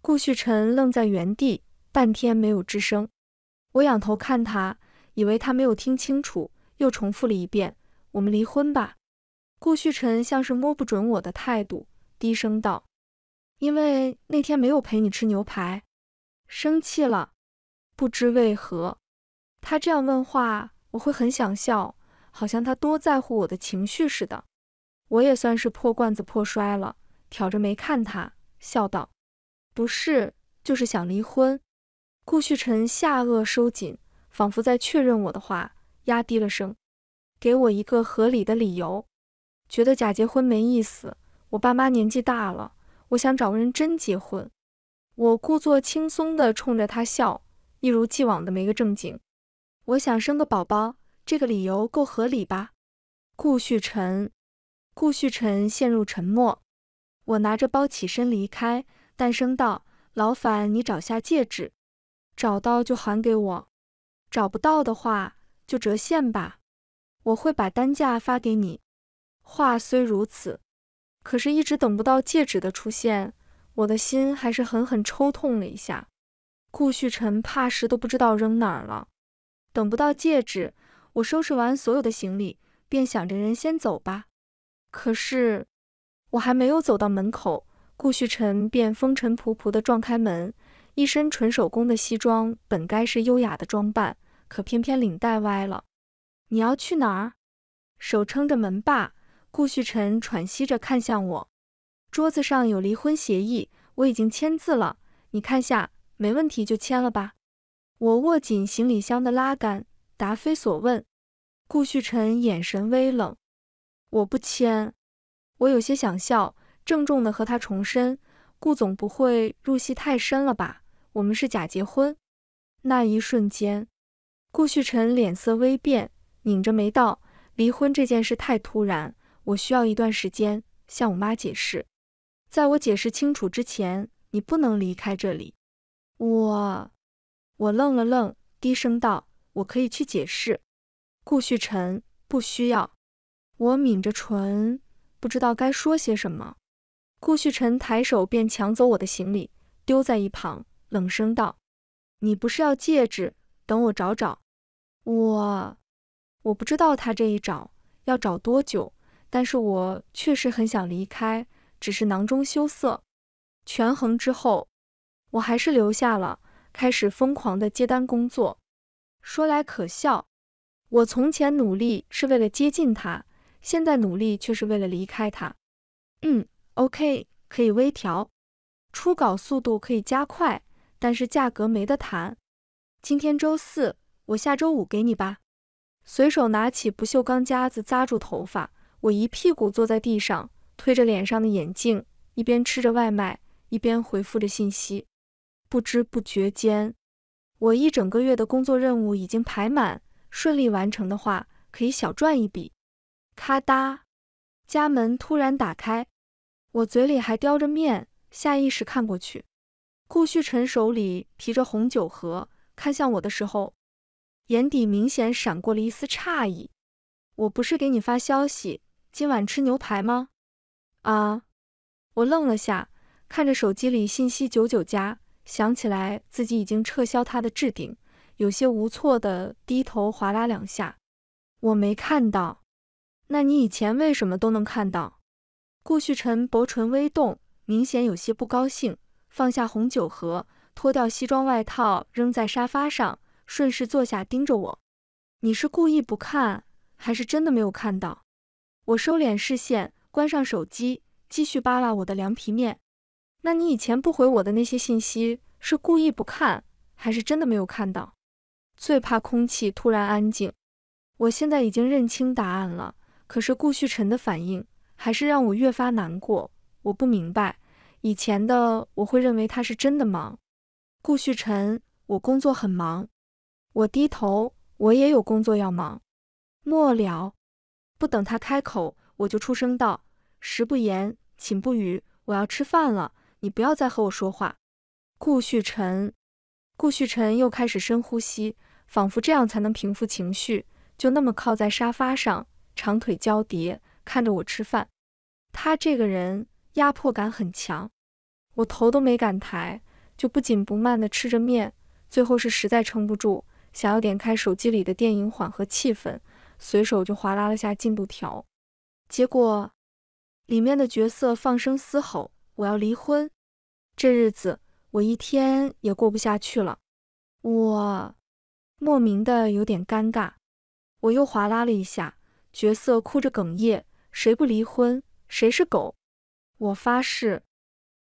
顾旭晨愣在原地，半天没有吱声。我仰头看他，以为他没有听清楚，又重复了一遍：我们离婚吧。顾旭晨像是摸不准我的态度，低声道：因为那天没有陪你吃牛排，生气了。不知为何，他这样问话，我会很想笑，好像他多在乎我的情绪似的。我也算是破罐子破摔了，挑着眉看他，笑道：“不是，就是想离婚。”顾旭晨下颚收紧，仿佛在确认我的话，压低了声：“给我一个合理的理由。”觉得假结婚没意思，我爸妈年纪大了，我想找个人真结婚。我故作轻松地冲着他笑。一如既往的没个正经，我想生个宝宝，这个理由够合理吧？顾旭晨，顾旭晨陷入沉默。我拿着包起身离开，淡声道：“劳烦你找下戒指，找到就还给我，找不到的话就折现吧，我会把单价发给你。”话虽如此，可是一直等不到戒指的出现，我的心还是狠狠抽痛了一下。顾旭晨怕是都不知道扔哪儿了，等不到戒指，我收拾完所有的行李，便想着人先走吧。可是我还没有走到门口，顾旭晨便风尘仆仆地撞开门，一身纯手工的西装本该是优雅的装扮，可偏偏领带歪了。你要去哪儿？手撑着门把，顾旭晨喘息着看向我。桌子上有离婚协议，我已经签字了，你看下。没问题，就签了吧。我握紧行李箱的拉杆，答非所问。顾旭晨眼神微冷，我不签。我有些想笑，郑重的和他重申：顾总不会入戏太深了吧？我们是假结婚。那一瞬间，顾旭晨脸色微变，拧着眉道：离婚这件事太突然，我需要一段时间向我妈解释。在我解释清楚之前，你不能离开这里。我我愣了愣，低声道：“我可以去解释。”顾旭晨不需要。我抿着唇，不知道该说些什么。顾旭晨抬手便抢走我的行李，丢在一旁，冷声道：“你不是要戒指？等我找找。”我我不知道他这一找要找多久，但是我确实很想离开，只是囊中羞涩。权衡之后。我还是留下了，开始疯狂的接单工作。说来可笑，我从前努力是为了接近他，现在努力却是为了离开他。嗯，OK，可以微调，初稿速度可以加快，但是价格没得谈。今天周四，我下周五给你吧。随手拿起不锈钢夹子扎住头发，我一屁股坐在地上，推着脸上的眼镜，一边吃着外卖，一边回复着信息。不知不觉间，我一整个月的工作任务已经排满，顺利完成的话可以小赚一笔。咔哒，家门突然打开，我嘴里还叼着面，下意识看过去，顾旭晨手里提着红酒盒，看向我的时候，眼底明显闪过了一丝诧异。我不是给你发消息，今晚吃牛排吗？啊，我愣了下，看着手机里信息九九加。想起来自己已经撤销他的置顶，有些无措地低头划拉两下，我没看到。那你以前为什么都能看到？顾旭晨薄唇微动，明显有些不高兴，放下红酒盒，脱掉西装外套扔在沙发上，顺势坐下，盯着我：“你是故意不看，还是真的没有看到？”我收敛视线，关上手机，继续扒拉我的凉皮面。那你以前不回我的那些信息，是故意不看，还是真的没有看到？最怕空气突然安静。我现在已经认清答案了，可是顾旭晨的反应还是让我越发难过。我不明白，以前的我会认为他是真的忙。顾旭晨，我工作很忙。我低头，我也有工作要忙。末了，不等他开口，我就出声道：“食不言，寝不语，我要吃饭了。”你不要再和我说话，顾旭晨。顾旭晨又开始深呼吸，仿佛这样才能平复情绪。就那么靠在沙发上，长腿交叠，看着我吃饭。他这个人压迫感很强，我头都没敢抬，就不紧不慢地吃着面。最后是实在撑不住，想要点开手机里的电影缓和气氛，随手就划拉了下进度条。结果，里面的角色放声嘶吼。我要离婚，这日子我一天也过不下去了。我莫名的有点尴尬，我又划拉了一下角色，哭着哽咽。谁不离婚，谁是狗？我发誓，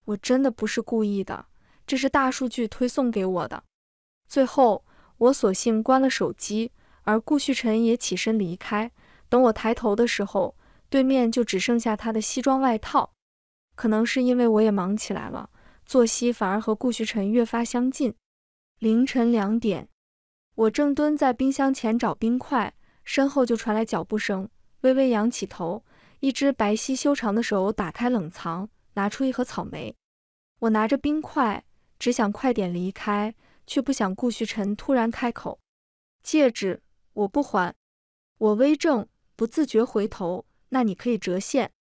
我真的不是故意的，这是大数据推送给我的。最后，我索性关了手机，而顾旭晨也起身离开。等我抬头的时候，对面就只剩下他的西装外套。可能是因为我也忙起来了，作息反而和顾旭晨越发相近。凌晨两点，我正蹲在冰箱前找冰块，身后就传来脚步声。微微仰起头，一只白皙修长的手打开冷藏，拿出一盒草莓。我拿着冰块，只想快点离开，却不想顾旭晨突然开口：“戒指我不还。”我微怔，不自觉回头。那你可以折现。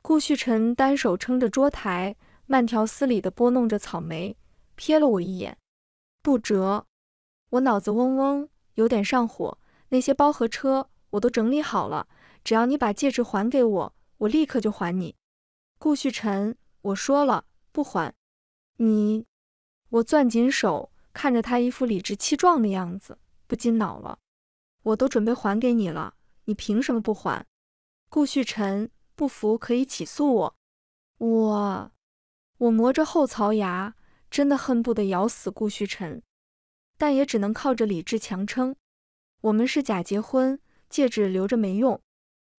顾旭辰单手撑着桌台，慢条斯理地拨弄着草莓，瞥了我一眼，不折。我脑子嗡嗡，有点上火。那些包和车我都整理好了，只要你把戒指还给我，我立刻就还你。顾旭辰，我说了不还你。我攥紧手，看着他一副理直气壮的样子，不禁恼了。我都准备还给你了，你凭什么不还？顾旭辰。不服可以起诉我，我我磨着后槽牙，真的恨不得咬死顾旭晨，但也只能靠着理智强撑。我们是假结婚，戒指留着没用，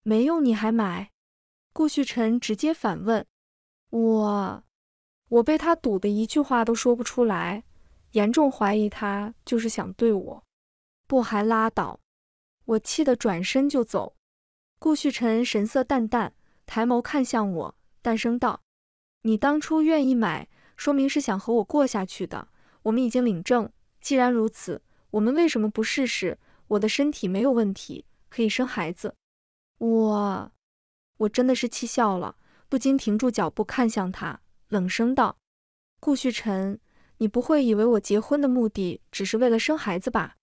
没用你还买？顾旭晨直接反问，我我被他堵的一句话都说不出来，严重怀疑他就是想对我不还拉倒，我气得转身就走。顾旭晨神色淡淡。抬眸看向我，淡声道：“你当初愿意买，说明是想和我过下去的。我们已经领证，既然如此，我们为什么不试试？我的身体没有问题，可以生孩子。”我，我真的是气笑了，不禁停住脚步，看向他，冷声道：“顾旭晨，你不会以为我结婚的目的只是为了生孩子吧？”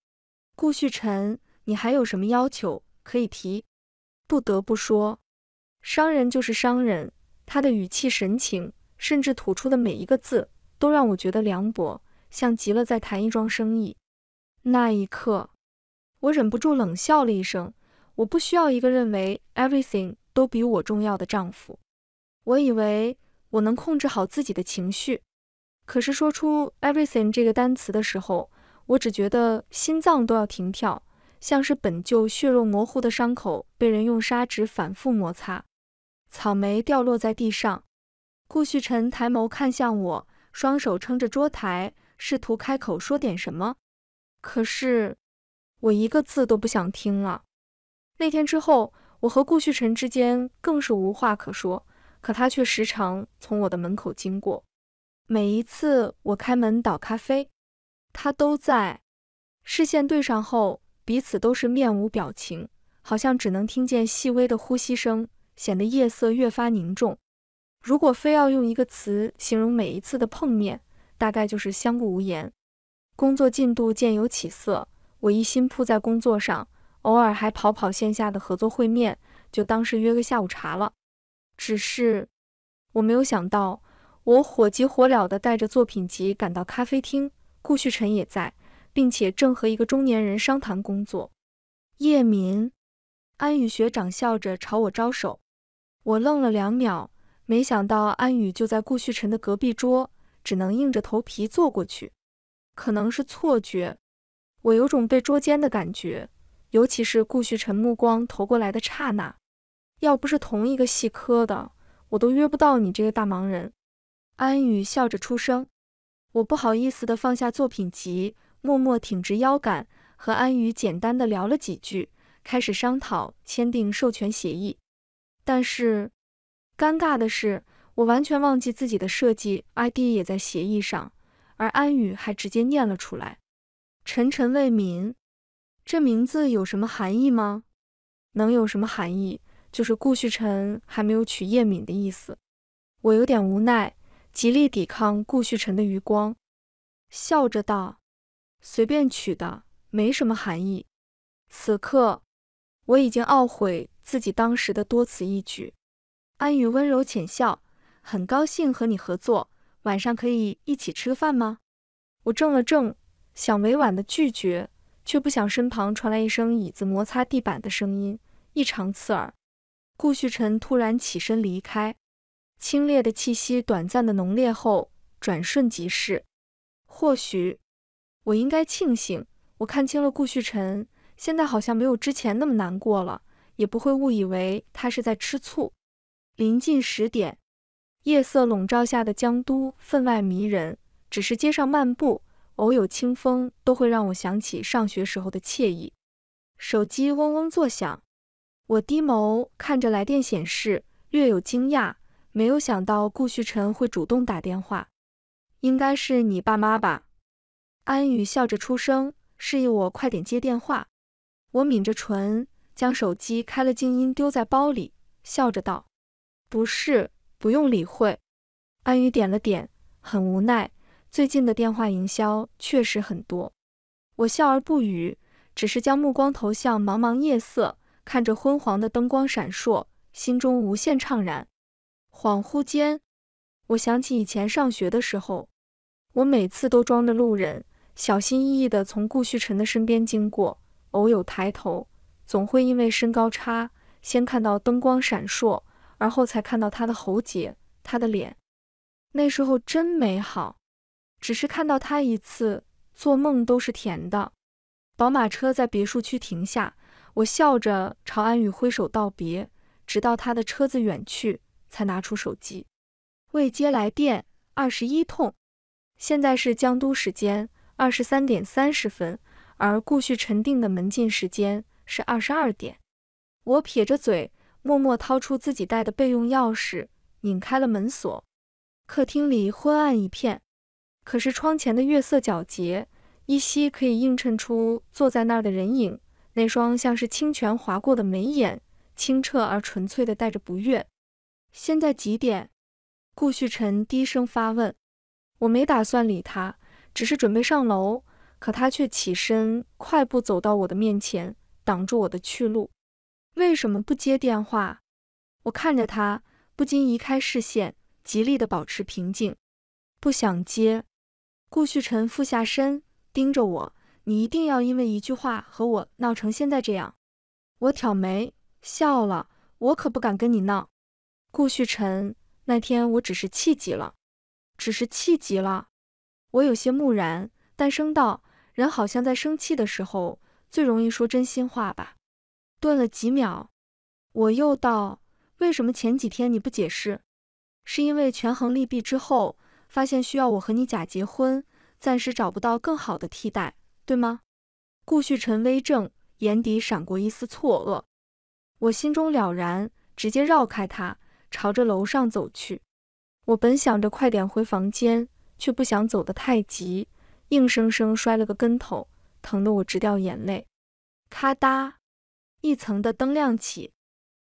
顾旭晨，你还有什么要求可以提？不得不说。商人就是商人，他的语气、神情，甚至吐出的每一个字，都让我觉得凉薄，像极了在谈一桩生意。那一刻，我忍不住冷笑了一声。我不需要一个认为 everything 都比我重要的丈夫。我以为我能控制好自己的情绪，可是说出 everything 这个单词的时候，我只觉得心脏都要停跳，像是本就血肉模糊的伤口被人用砂纸反复摩擦。草莓掉落在地上，顾旭晨抬眸看向我，双手撑着桌台，试图开口说点什么。可是，我一个字都不想听了。那天之后，我和顾旭晨之间更是无话可说。可他却时常从我的门口经过，每一次我开门倒咖啡，他都在。视线对上后，彼此都是面无表情，好像只能听见细微的呼吸声。显得夜色越发凝重。如果非要用一个词形容每一次的碰面，大概就是相顾无言。工作进度渐有起色，我一心扑在工作上，偶尔还跑跑线下的合作会面，就当是约个下午茶了。只是我没有想到，我火急火燎地带着作品集赶到咖啡厅，顾旭晨也在，并且正和一个中年人商谈工作。叶民、安宇学长笑着朝我招手。我愣了两秒，没想到安宇就在顾旭晨的隔壁桌，只能硬着头皮坐过去。可能是错觉，我有种被捉奸的感觉，尤其是顾旭晨目光投过来的刹那。要不是同一个系科的，我都约不到你这个大忙人。安宇笑着出声，我不好意思的放下作品集，默默挺直腰杆，和安宇简单的聊了几句，开始商讨签订授权协议。但是，尴尬的是，我完全忘记自己的设计 ID 也在协议上，而安宇还直接念了出来。晨晨为民。”这名字有什么含义吗？能有什么含义？就是顾旭晨还没有娶叶敏的意思。我有点无奈，极力抵抗顾旭晨的余光，笑着道：“随便取的，没什么含义。”此刻，我已经懊悔。自己当时的多此一举，安宇温柔浅笑，很高兴和你合作，晚上可以一起吃个饭吗？我怔了怔，想委婉的拒绝，却不想身旁传来一声椅子摩擦地板的声音，异常刺耳。顾旭晨突然起身离开，清冽的气息短暂的浓烈后，转瞬即逝。或许我应该庆幸，我看清了顾旭晨，现在好像没有之前那么难过了。也不会误以为他是在吃醋。临近十点，夜色笼罩下的江都分外迷人。只是街上漫步，偶有清风，都会让我想起上学时候的惬意。手机嗡嗡作响，我低眸看着来电显示，略有惊讶，没有想到顾旭晨会主动打电话，应该是你爸妈吧？安宇笑着出声，示意我快点接电话。我抿着唇。将手机开了静音，丢在包里，笑着道：“不是，不用理会。”安宇点了点，很无奈。最近的电话营销确实很多。我笑而不语，只是将目光投向茫茫夜色，看着昏黄的灯光闪烁，心中无限怅然。恍惚间，我想起以前上学的时候，我每次都装着路人，小心翼翼地从顾旭晨的身边经过，偶有抬头。总会因为身高差，先看到灯光闪烁，而后才看到他的喉结，他的脸。那时候真美好，只是看到他一次，做梦都是甜的。宝马车在别墅区停下，我笑着朝安宇挥手道别，直到他的车子远去，才拿出手机，未接来电二十一痛。现在是江都时间二十三点三十分，而顾旭沉定的门禁时间。是二十二点，我撇着嘴，默默掏出自己带的备用钥匙，拧开了门锁。客厅里昏暗一片，可是窗前的月色皎洁，依稀可以映衬出坐在那儿的人影。那双像是清泉划过的眉眼，清澈而纯粹的，带着不悦。现在几点？顾旭晨低声发问。我没打算理他，只是准备上楼，可他却起身，快步走到我的面前。挡住我的去路，为什么不接电话？我看着他，不禁移开视线，极力的保持平静，不想接。顾旭晨俯下身，盯着我：“你一定要因为一句话和我闹成现在这样？”我挑眉笑了：“我可不敢跟你闹。”顾旭晨，那天我只是气急了，只是气急了。我有些木然，但声道：“人好像在生气的时候。”最容易说真心话吧。顿了几秒，我又道：“为什么前几天你不解释？是因为权衡利弊之后，发现需要我和你假结婚，暂时找不到更好的替代，对吗？”顾旭晨微怔，眼底闪过一丝错愕。我心中了然，直接绕开他，朝着楼上走去。我本想着快点回房间，却不想走得太急，硬生生摔了个跟头。疼得我直掉眼泪，咔嗒，一层的灯亮起，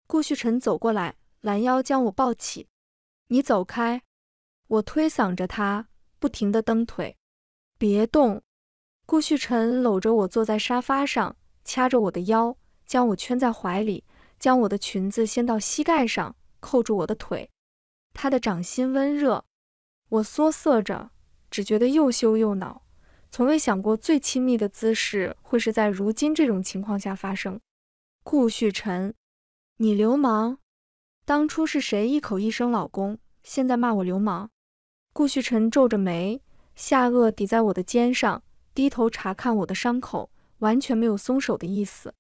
顾旭晨走过来，拦腰将我抱起，你走开！我推搡着他，不停的蹬腿，别动！顾旭晨搂着我坐在沙发上，掐着我的腰，将我圈在怀里，将我的裙子掀到膝盖上，扣住我的腿，他的掌心温热，我缩涩着，只觉得又羞又恼。从未想过最亲密的姿势会是在如今这种情况下发生。顾旭晨，你流氓！当初是谁一口一声老公，现在骂我流氓？顾旭晨皱着眉，下颚抵在我的肩上，低头查看我的伤口，完全没有松手的意思。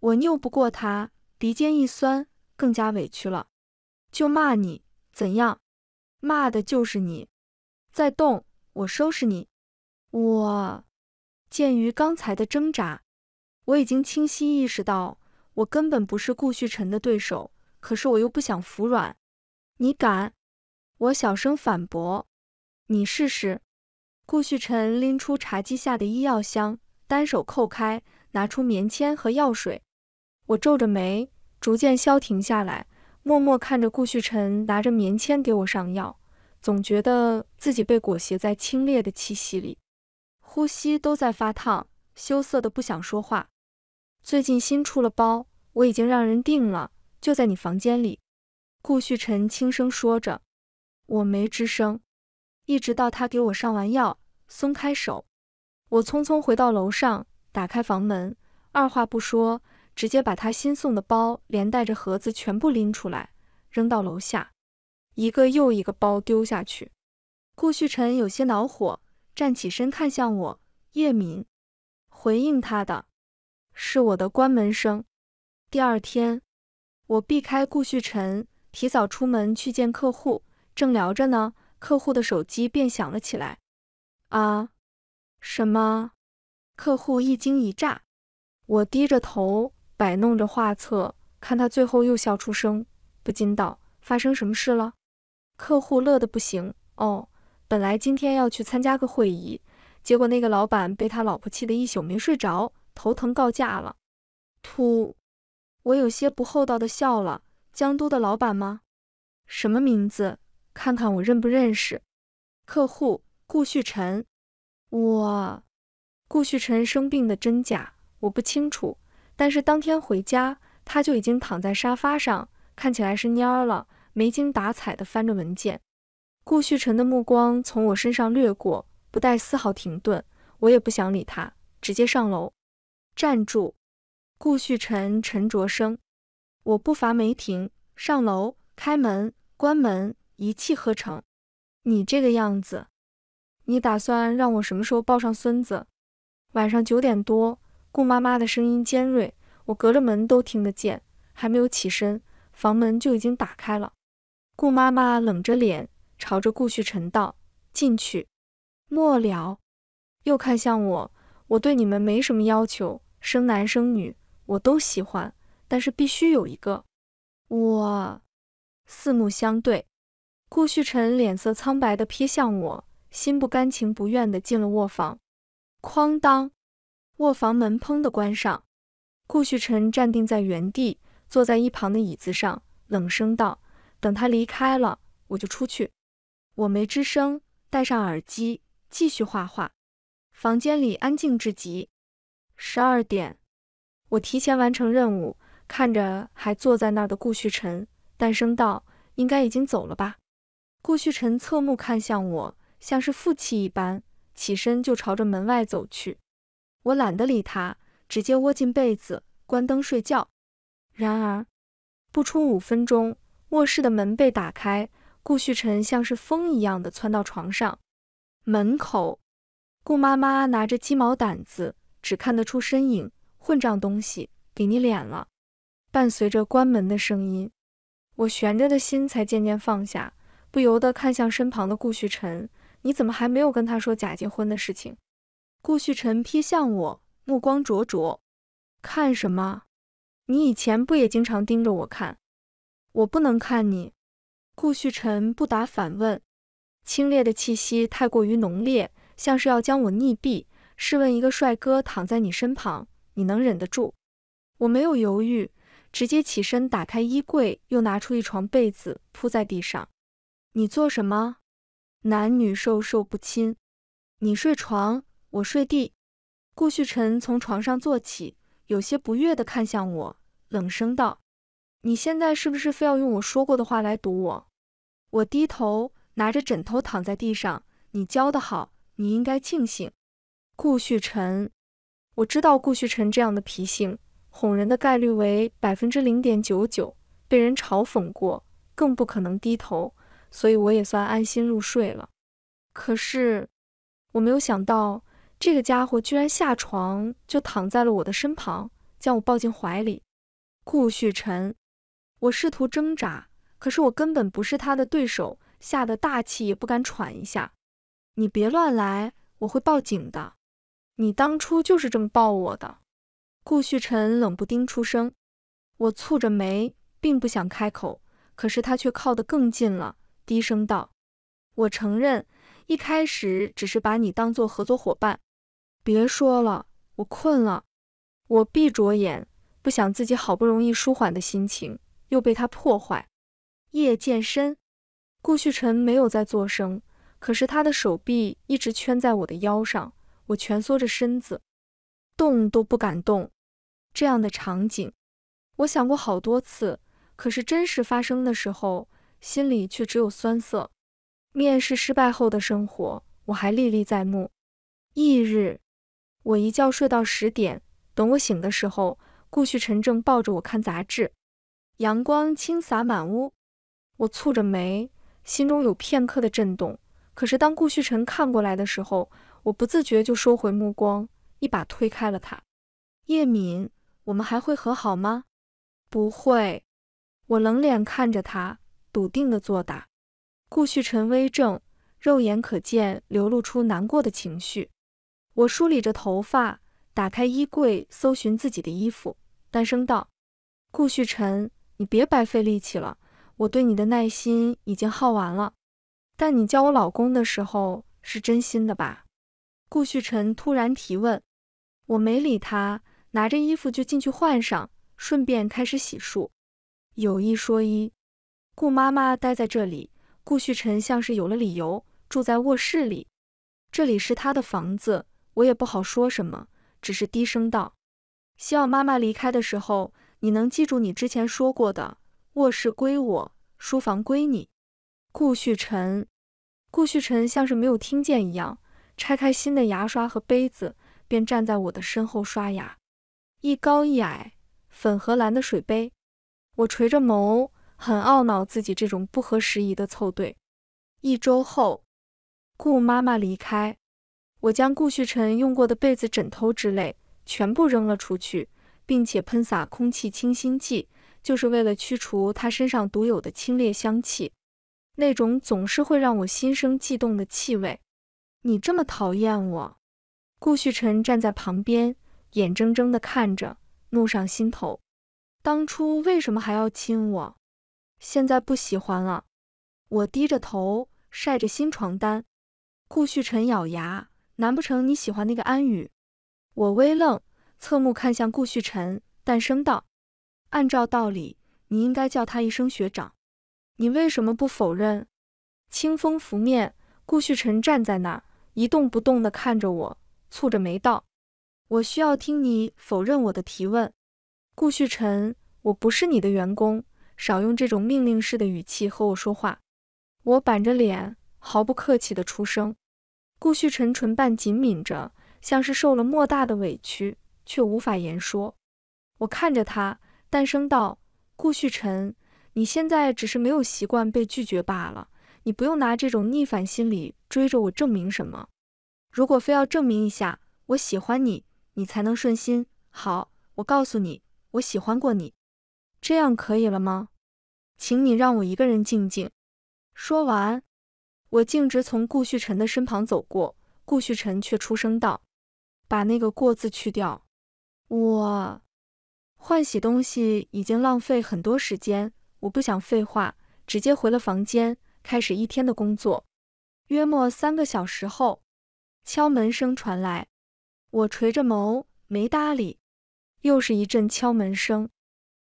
我拗不过他，鼻尖一酸，更加委屈了，就骂你怎样？骂的就是你！再动，我收拾你！我鉴于刚才的挣扎，我已经清晰意识到我根本不是顾旭晨的对手。可是我又不想服软。你敢？我小声反驳。你试试。顾旭晨拎出茶几下的医药箱，单手扣开，拿出棉签和药水。我皱着眉，逐渐消停下来，默默看着顾旭晨拿着棉签给我上药，总觉得自己被裹挟在清冽的气息里。呼吸都在发烫，羞涩的不想说话。最近新出了包，我已经让人订了，就在你房间里。顾旭晨轻声说着，我没吱声，一直到他给我上完药，松开手，我匆匆回到楼上，打开房门，二话不说，直接把他新送的包连带着盒子全部拎出来，扔到楼下，一个又一个包丢下去。顾旭晨有些恼火。站起身看向我，叶敏，回应他的，是我的关门声。第二天，我避开顾旭晨，提早出门去见客户，正聊着呢，客户的手机便响了起来。啊，什么？客户一惊一乍，我低着头摆弄着画册，看他最后又笑出声，不禁道：“发生什么事了？”客户乐得不行，哦。本来今天要去参加个会议，结果那个老板被他老婆气得一宿没睡着，头疼告假了。突，我有些不厚道的笑了。江都的老板吗？什么名字？看看我认不认识。客户顾旭晨。我，顾旭晨生病的真假我不清楚，但是当天回家他就已经躺在沙发上，看起来是蔫了，没精打采的翻着文件。顾旭辰的目光从我身上掠过，不带丝毫停顿。我也不想理他，直接上楼。站住！顾旭辰沉着声。我步伐没停，上楼、开门、关门，一气呵成。你这个样子，你打算让我什么时候抱上孙子？晚上九点多，顾妈妈的声音尖锐，我隔着门都听得见。还没有起身，房门就已经打开了。顾妈妈冷着脸。朝着顾旭晨道：“进去。”末了，又看向我。我对你们没什么要求，生男生女我都喜欢，但是必须有一个。我四目相对，顾旭晨脸色苍白的瞥向我，心不甘情不愿的进了卧房。哐当，卧房门砰的关上。顾旭晨站定在原地，坐在一旁的椅子上，冷声道：“等他离开了，我就出去。”我没吱声，戴上耳机继续画画。房间里安静至极。十二点，我提前完成任务，看着还坐在那儿的顾旭晨，淡声道：“应该已经走了吧？”顾旭晨侧目看向我，像是负气一般，起身就朝着门外走去。我懒得理他，直接窝进被子，关灯睡觉。然而，不出五分钟，卧室的门被打开。顾旭晨像是风一样的窜到床上，门口，顾妈妈拿着鸡毛掸子，只看得出身影。混账东西，给你脸了！伴随着关门的声音，我悬着的心才渐渐放下，不由得看向身旁的顾旭晨，你怎么还没有跟他说假结婚的事情？顾旭晨瞥向我，目光灼灼，看什么？你以前不也经常盯着我看？我不能看你。顾旭辰不答反问，清冽的气息太过于浓烈，像是要将我溺毙。试问一个帅哥躺在你身旁，你能忍得住？我没有犹豫，直接起身打开衣柜，又拿出一床被子铺在地上。你做什么？男女授受不亲，你睡床，我睡地。顾旭辰从床上坐起，有些不悦的看向我，冷声道：“你现在是不是非要用我说过的话来堵我？”我低头拿着枕头躺在地上，你教的好，你应该庆幸。顾旭晨，我知道顾旭晨这样的脾性，哄人的概率为百分之零点九九，被人嘲讽过，更不可能低头，所以我也算安心入睡了。可是我没有想到，这个家伙居然下床就躺在了我的身旁，将我抱进怀里。顾旭晨，我试图挣扎。可是我根本不是他的对手，吓得大气也不敢喘一下。你别乱来，我会报警的。你当初就是这么抱我的。顾旭晨冷不丁出声，我蹙着眉，并不想开口，可是他却靠得更近了，低声道：“我承认，一开始只是把你当做合作伙伴。”别说了，我困了。我闭着眼，不想自己好不容易舒缓的心情又被他破坏。夜渐深，顾旭辰没有再作声，可是他的手臂一直圈在我的腰上，我蜷缩着身子，动都不敢动。这样的场景，我想过好多次，可是真实发生的时候，心里却只有酸涩。面试失败后的生活，我还历历在目。翌日，我一觉睡到十点，等我醒的时候，顾旭辰正抱着我看杂志，阳光倾洒满屋。我蹙着眉，心中有片刻的震动。可是当顾旭晨看过来的时候，我不自觉就收回目光，一把推开了他。叶敏，我们还会和好吗？不会。我冷脸看着他，笃定的作答。顾旭晨微怔，肉眼可见流露出难过的情绪。我梳理着头发，打开衣柜，搜寻自己的衣服，单声道：“顾旭晨，你别白费力气了。”我对你的耐心已经耗完了，但你叫我老公的时候是真心的吧？顾旭晨突然提问，我没理他，拿着衣服就进去换上，顺便开始洗漱。有一说一，顾妈妈待在这里，顾旭晨像是有了理由住在卧室里，这里是他的房子，我也不好说什么，只是低声道：“希望妈妈离开的时候，你能记住你之前说过的。”卧室归我，书房归你。顾旭晨，顾旭晨像是没有听见一样，拆开新的牙刷和杯子，便站在我的身后刷牙。一高一矮，粉和蓝的水杯。我垂着眸，很懊恼自己这种不合时宜的凑对。一周后，顾妈妈离开，我将顾旭晨用过的被子、枕头之类全部扔了出去，并且喷洒空气清新剂。就是为了驱除他身上独有的清冽香气，那种总是会让我心生悸动的气味。你这么讨厌我？顾旭晨站在旁边，眼睁睁地看着，怒上心头。当初为什么还要亲我？现在不喜欢了。我低着头晒着新床单。顾旭晨咬牙：“难不成你喜欢那个安宇？我微愣，侧目看向顾旭晨，淡声道。按照道理，你应该叫他一声学长。你为什么不否认？清风拂面，顾旭晨站在那儿一动不动地看着我，蹙着眉道：“我需要听你否认我的提问。”顾旭晨，我不是你的员工，少用这种命令式的语气和我说话。我板着脸，毫不客气地出声。顾旭晨唇瓣紧抿着，像是受了莫大的委屈，却无法言说。我看着他。淡声道：“顾旭辰，你现在只是没有习惯被拒绝罢了。你不用拿这种逆反心理追着我证明什么。如果非要证明一下，我喜欢你，你才能顺心。好，我告诉你，我喜欢过你，这样可以了吗？请你让我一个人静静。”说完，我径直从顾旭辰的身旁走过。顾旭辰却出声道：“把那个过字去掉。”我。换洗东西已经浪费很多时间，我不想废话，直接回了房间，开始一天的工作。约莫三个小时后，敲门声传来，我垂着眸没搭理。又是一阵敲门声，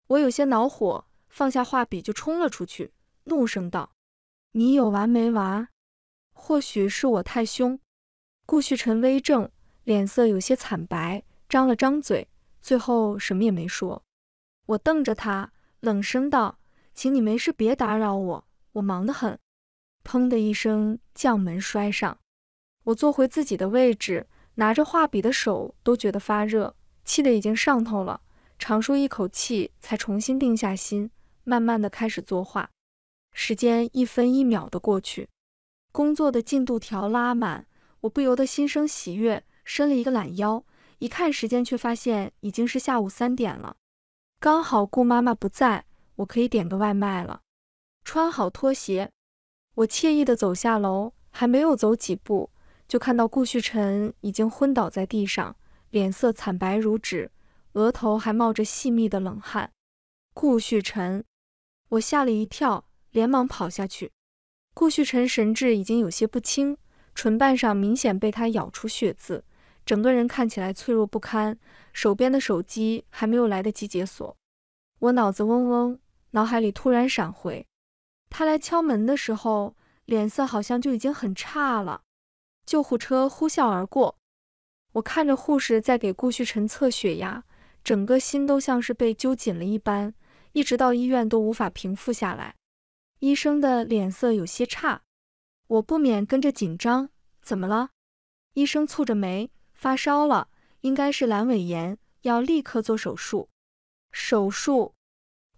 我有些恼火，放下画笔就冲了出去，怒声道：“你有完没完？”或许是我太凶，顾旭晨微怔，脸色有些惨白，张了张嘴。最后什么也没说，我瞪着他，冷声道：“请你没事别打扰我，我忙得很。”砰的一声，将门摔上。我坐回自己的位置，拿着画笔的手都觉得发热，气得已经上头了。长舒一口气，才重新定下心，慢慢的开始作画。时间一分一秒的过去，工作的进度条拉满，我不由得心生喜悦，伸了一个懒腰。一看时间，却发现已经是下午三点了，刚好顾妈妈不在，我可以点个外卖了。穿好拖鞋，我惬意地走下楼，还没有走几步，就看到顾旭晨已经昏倒在地上，脸色惨白如纸，额头还冒着细密的冷汗。顾旭晨，我吓了一跳，连忙跑下去。顾旭晨神志已经有些不清，唇瓣上明显被他咬出血渍。整个人看起来脆弱不堪，手边的手机还没有来得及解锁。我脑子嗡嗡，脑海里突然闪回，他来敲门的时候，脸色好像就已经很差了。救护车呼啸而过，我看着护士在给顾旭晨测血压，整个心都像是被揪紧了一般，一直到医院都无法平复下来。医生的脸色有些差，我不免跟着紧张。怎么了？医生蹙着眉。发烧了，应该是阑尾炎，要立刻做手术。手术，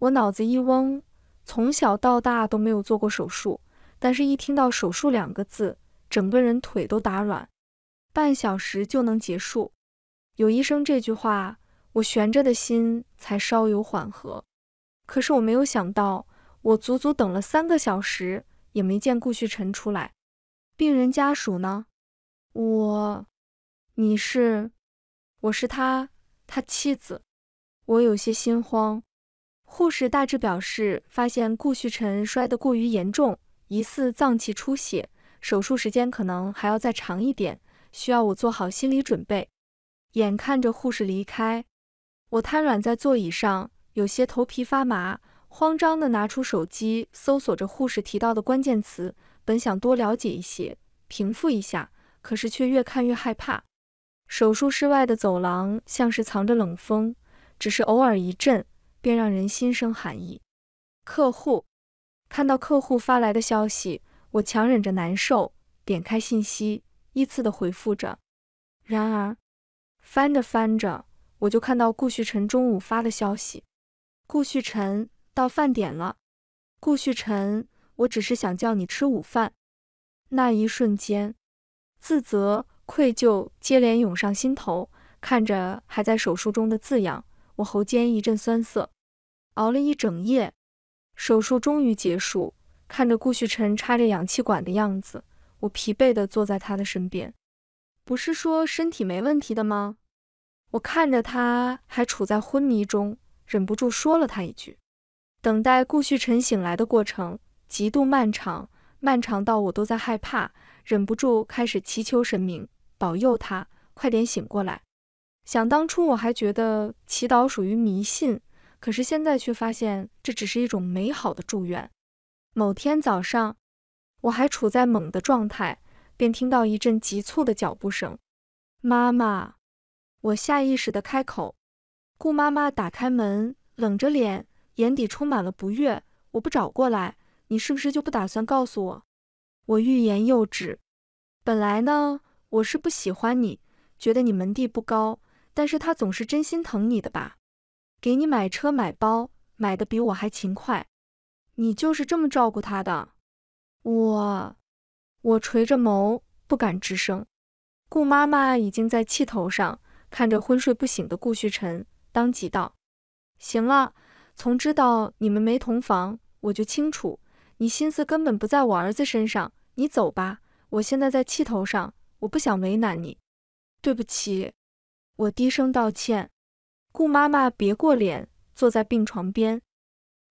我脑子一嗡，从小到大都没有做过手术，但是一听到手术两个字，整个人腿都打软。半小时就能结束，有医生这句话，我悬着的心才稍有缓和。可是我没有想到，我足足等了三个小时，也没见顾旭晨出来。病人家属呢？我。你是，我是他，他妻子。我有些心慌。护士大致表示，发现顾旭晨摔得过于严重，疑似脏器出血，手术时间可能还要再长一点，需要我做好心理准备。眼看着护士离开，我瘫软在座椅上，有些头皮发麻，慌张的拿出手机搜索着护士提到的关键词，本想多了解一些，平复一下，可是却越看越害怕。手术室外的走廊像是藏着冷风，只是偶尔一阵，便让人心生寒意。客户看到客户发来的消息，我强忍着难受，点开信息，依次的回复着。然而，翻着翻着，我就看到顾旭晨中午发的消息：“顾旭晨，到饭点了。”“顾旭晨，我只是想叫你吃午饭。”那一瞬间，自责。愧疚接连涌上心头，看着还在手术中的字样，我喉间一阵酸涩。熬了一整夜，手术终于结束。看着顾旭晨插着氧气管的样子，我疲惫地坐在他的身边。不是说身体没问题的吗？我看着他还处在昏迷中，忍不住说了他一句。等待顾旭晨醒来的过程极度漫长，漫长到我都在害怕，忍不住开始祈求神明。保佑他快点醒过来！想当初我还觉得祈祷属于迷信，可是现在却发现这只是一种美好的祝愿。某天早上，我还处在懵的状态，便听到一阵急促的脚步声。妈妈，我下意识地开口。顾妈妈打开门，冷着脸，眼底充满了不悦。我不找过来，你是不是就不打算告诉我？我欲言又止。本来呢？我是不喜欢你，觉得你门第不高，但是他总是真心疼你的吧，给你买车买包，买的比我还勤快，你就是这么照顾他的。我，我垂着眸，不敢吱声。顾妈妈已经在气头上，看着昏睡不醒的顾旭晨，当即道：“行了，从知道你们没同房，我就清楚你心思根本不在我儿子身上，你走吧，我现在在气头上。”我不想为难你，对不起，我低声道歉。顾妈妈别过脸，坐在病床边，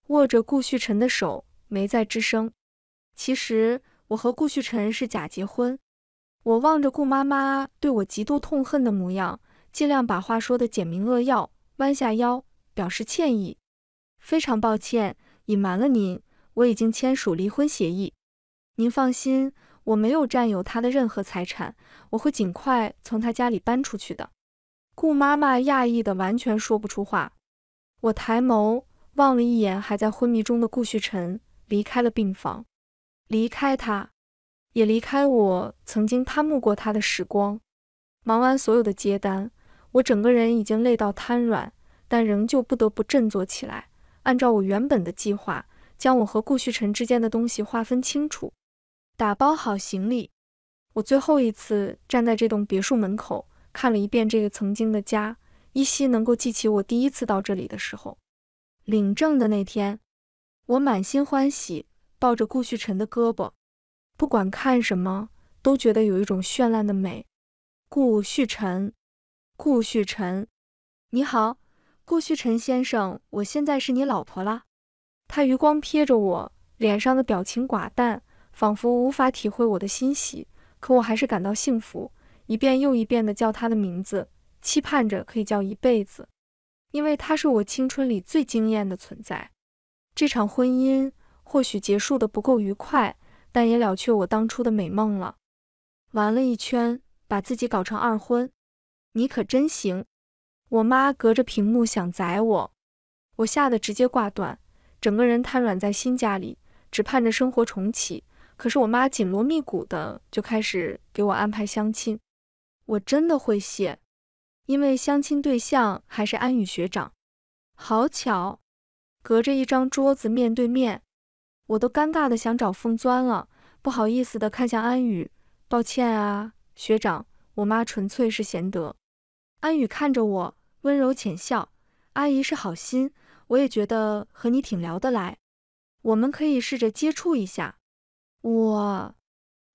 握着顾旭晨的手，没再吱声。其实我和顾旭晨是假结婚。我望着顾妈妈对我极度痛恨的模样，尽量把话说的简明扼要，弯下腰表示歉意。非常抱歉隐瞒了您，我已经签署离婚协议，您放心。我没有占有他的任何财产，我会尽快从他家里搬出去的。顾妈妈讶异的完全说不出话。我抬眸望了一眼还在昏迷中的顾旭晨，离开了病房，离开他，也离开我曾经贪慕过他的时光。忙完所有的接单，我整个人已经累到瘫软，但仍旧不得不振作起来，按照我原本的计划，将我和顾旭晨之间的东西划分清楚。打包好行李，我最后一次站在这栋别墅门口，看了一遍这个曾经的家，依稀能够记起我第一次到这里的时候，领证的那天。我满心欢喜，抱着顾旭晨的胳膊，不管看什么都觉得有一种绚烂的美。顾旭晨，顾旭晨，你好，顾旭晨先生，我现在是你老婆啦。他余光瞥着我，脸上的表情寡淡。仿佛无法体会我的欣喜，可我还是感到幸福。一遍又一遍地叫他的名字，期盼着可以叫一辈子，因为他是我青春里最惊艳的存在。这场婚姻或许结束的不够愉快，但也了却我当初的美梦了。玩了一圈，把自己搞成二婚，你可真行！我妈隔着屏幕想宰我，我吓得直接挂断，整个人瘫软在新家里，只盼着生活重启。可是我妈紧锣密鼓的就开始给我安排相亲，我真的会谢，因为相亲对象还是安宇学长，好巧，隔着一张桌子面对面，我都尴尬的想找缝钻了，不好意思的看向安宇，抱歉啊，学长，我妈纯粹是贤德。安宇看着我，温柔浅笑，阿姨是好心，我也觉得和你挺聊得来，我们可以试着接触一下。我，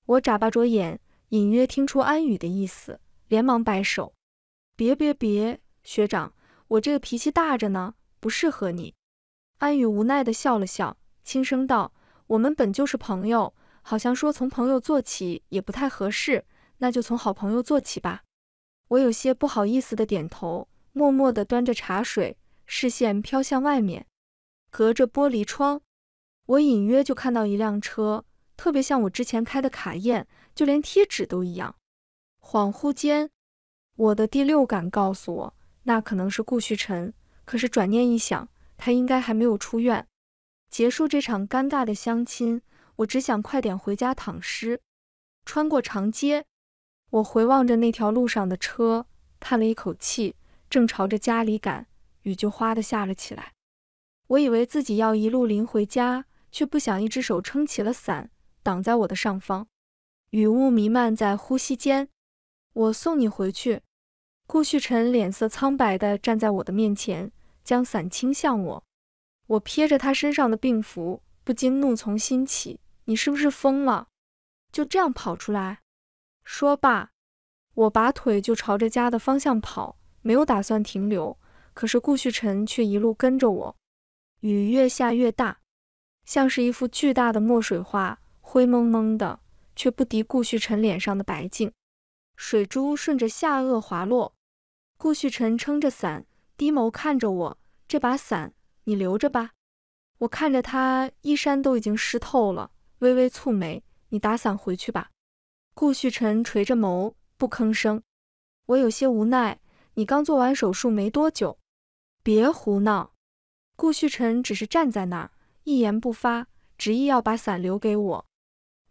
我眨巴着眼，隐约听出安宇的意思，连忙摆手：“别别别，学长，我这个脾气大着呢，不适合你。”安宇无奈的笑了笑，轻声道：“我们本就是朋友，好像说从朋友做起也不太合适，那就从好朋友做起吧。”我有些不好意思的点头，默默的端着茶水，视线飘向外面，隔着玻璃窗，我隐约就看到一辆车。特别像我之前开的卡宴，就连贴纸都一样。恍惚间，我的第六感告诉我，那可能是顾旭辰。可是转念一想，他应该还没有出院。结束这场尴尬的相亲，我只想快点回家躺尸。穿过长街，我回望着那条路上的车，叹了一口气，正朝着家里赶，雨就哗的下了起来。我以为自己要一路淋回家，却不想一只手撑起了伞。挡在我的上方，雨雾弥漫在呼吸间。我送你回去。顾旭晨脸色苍白地站在我的面前，将伞倾向我。我瞥着他身上的病服，不禁怒从心起：“你是不是疯了？就这样跑出来？”说罢，我拔腿就朝着家的方向跑，没有打算停留。可是顾旭晨却一路跟着我。雨越下越大，像是一幅巨大的墨水画。灰蒙蒙的，却不敌顾旭晨脸上的白净。水珠顺着下颚滑落，顾旭晨撑着伞，低眸看着我：“这把伞你留着吧。”我看着他衣衫都已经湿透了，微微蹙眉：“你打伞回去吧。”顾旭晨垂着眸，不吭声。我有些无奈：“你刚做完手术没多久，别胡闹。”顾旭晨只是站在那儿，一言不发，执意要把伞留给我。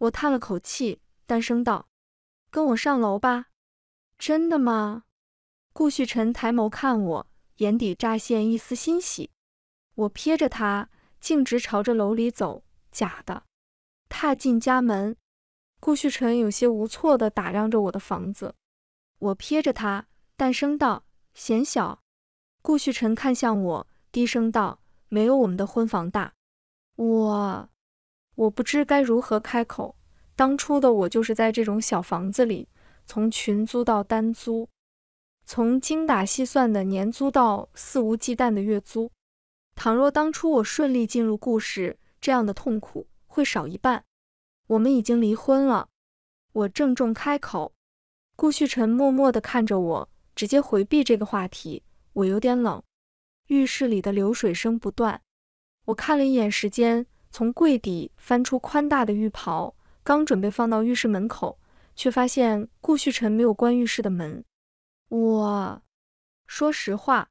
我叹了口气，淡声道：“跟我上楼吧。”“真的吗？”顾旭晨抬眸看我，眼底乍现一丝欣喜。我瞥着他，径直朝着楼里走。“假的。”踏进家门，顾旭晨有些无措的打量着我的房子。我瞥着他，淡声道：“嫌小。”顾旭晨看向我，低声道：“没有我们的婚房大。”我。我不知该如何开口。当初的我就是在这种小房子里，从群租到单租，从精打细算的年租到肆无忌惮的月租。倘若当初我顺利进入顾氏，这样的痛苦会少一半。我们已经离婚了，我郑重开口。顾旭晨默默地看着我，直接回避这个话题。我有点冷，浴室里的流水声不断。我看了一眼时间。从柜底翻出宽大的浴袍，刚准备放到浴室门口，却发现顾旭晨没有关浴室的门。我，说实话，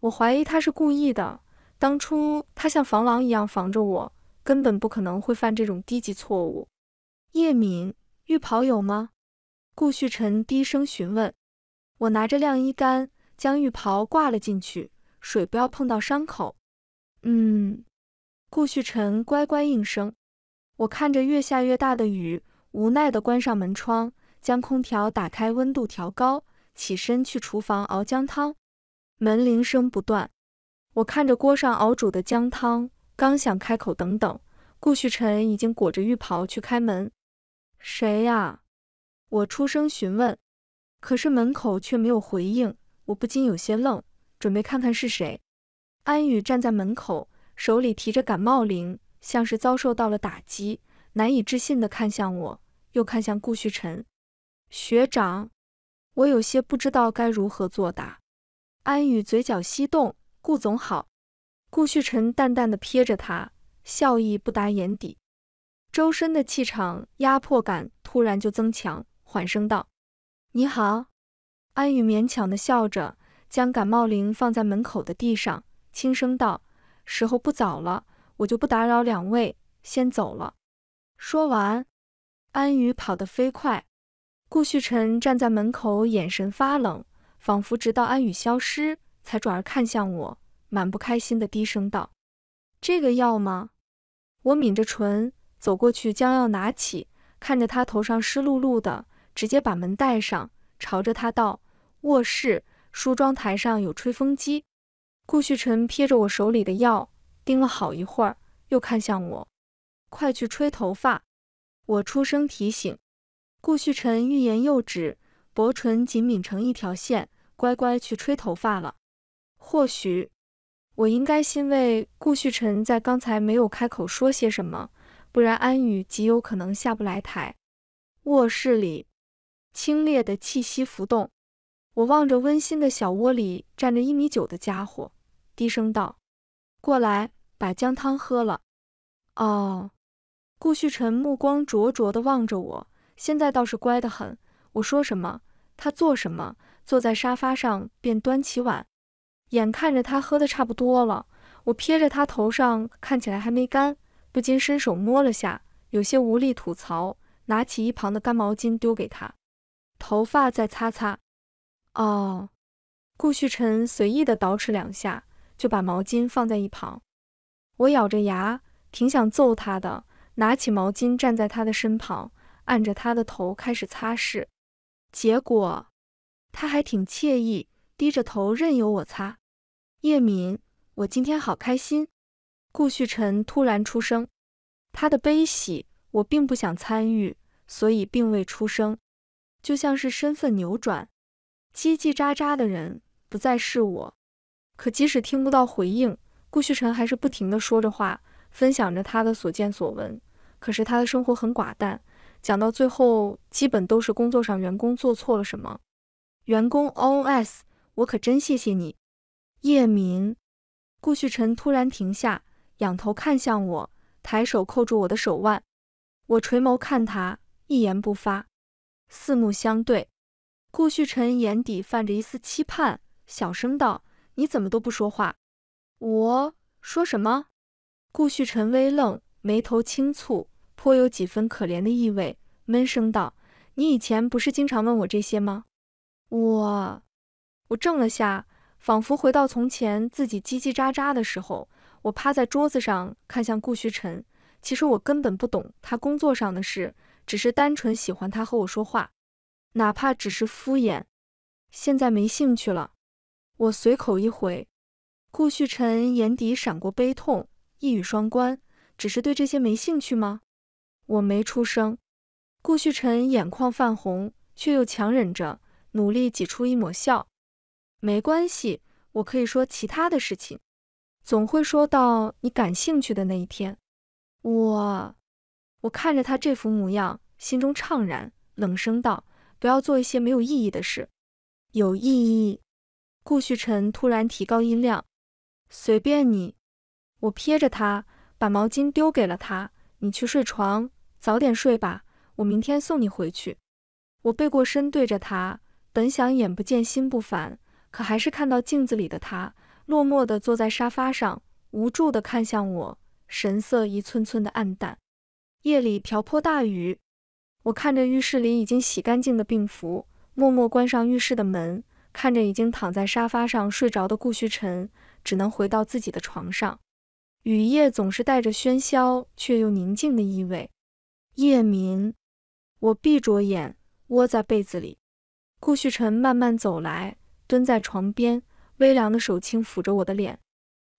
我怀疑他是故意的。当初他像防狼一样防着我，根本不可能会犯这种低级错误。叶敏，浴袍有吗？顾旭晨低声询问。我拿着晾衣杆将浴袍挂了进去，水不要碰到伤口。嗯。顾旭晨乖乖应声。我看着越下越大的雨，无奈地关上门窗，将空调打开，温度调高，起身去厨房熬姜汤。门铃声不断，我看着锅上熬煮的姜汤，刚想开口等等，顾旭晨已经裹着浴袍去开门。谁呀？我出声询问，可是门口却没有回应，我不禁有些愣，准备看看是谁。安宇站在门口。手里提着感冒灵，像是遭受到了打击，难以置信的看向我，又看向顾旭晨学长。我有些不知道该如何作答。安宇嘴角翕动，顾总好。顾旭晨淡淡的瞥着他，笑意不达眼底，周身的气场压迫感突然就增强，缓声道：“你好。”安宇勉强的笑着，将感冒灵放在门口的地上，轻声道。时候不早了，我就不打扰两位，先走了。说完，安宇跑得飞快。顾旭晨站在门口，眼神发冷，仿佛直到安宇消失，才转而看向我，满不开心的低声道：“这个要吗？”我抿着唇走过去，将药拿起，看着他头上湿漉漉的，直接把门带上，朝着他道：“卧室梳妆台上有吹风机。”顾旭晨瞥着我手里的药，盯了好一会儿，又看向我。快去吹头发！我出声提醒。顾旭晨欲言又止，薄唇紧抿成一条线，乖乖去吹头发了。或许我应该欣慰，顾旭晨在刚才没有开口说些什么，不然安宇极有可能下不来台。卧室里，清冽的气息浮动。我望着温馨的小窝里站着一米九的家伙。低声道：“过来，把姜汤喝了。”哦，顾旭晨目光灼灼的望着我，现在倒是乖得很。我说什么，他做什么。坐在沙发上，便端起碗，眼看着他喝的差不多了，我瞥着他头上看起来还没干，不禁伸手摸了下，有些无力吐槽，拿起一旁的干毛巾丢给他，头发再擦擦。哦，顾旭晨随意的捯饬两下。就把毛巾放在一旁，我咬着牙，挺想揍他的。拿起毛巾，站在他的身旁，按着他的头开始擦拭。结果他还挺惬意，低着头任由我擦。叶敏，我今天好开心。顾旭晨突然出声，他的悲喜我并不想参与，所以并未出声。就像是身份扭转，叽叽喳喳的人不再是我。可即使听不到回应，顾旭晨还是不停的说着话，分享着他的所见所闻。可是他的生活很寡淡，讲到最后，基本都是工作上员工做错了什么，员工 OS，我可真谢谢你，叶明。顾旭晨突然停下，仰头看向我，抬手扣住我的手腕。我垂眸看他，一言不发，四目相对。顾旭晨眼底泛着一丝期盼，小声道。你怎么都不说话？我说什么？顾旭晨微愣，眉头轻蹙，颇有几分可怜的意味，闷声道：“你以前不是经常问我这些吗？”我我怔了下，仿佛回到从前自己叽叽喳喳的时候。我趴在桌子上，看向顾旭晨。其实我根本不懂他工作上的事，只是单纯喜欢他和我说话，哪怕只是敷衍。现在没兴趣了。我随口一回，顾旭晨眼底闪过悲痛，一语双关，只是对这些没兴趣吗？我没出声。顾旭晨眼眶泛红，却又强忍着，努力挤出一抹笑。没关系，我可以说其他的事情，总会说到你感兴趣的那一天。我，我看着他这副模样，心中怅然，冷声道：“不要做一些没有意义的事，有意义。”顾旭晨突然提高音量：“随便你。”我瞥着他，把毛巾丢给了他：“你去睡床，早点睡吧。我明天送你回去。”我背过身对着他，本想眼不见心不烦，可还是看到镜子里的他，落寞地坐在沙发上，无助地看向我，神色一寸寸的暗淡。夜里瓢泼大雨，我看着浴室里已经洗干净的病服，默默关上浴室的门。看着已经躺在沙发上睡着的顾旭晨，只能回到自己的床上。雨夜总是带着喧嚣却又宁静的意味。夜明，我闭着眼窝在被子里。顾旭晨慢慢走来，蹲在床边，微凉的手轻抚着我的脸。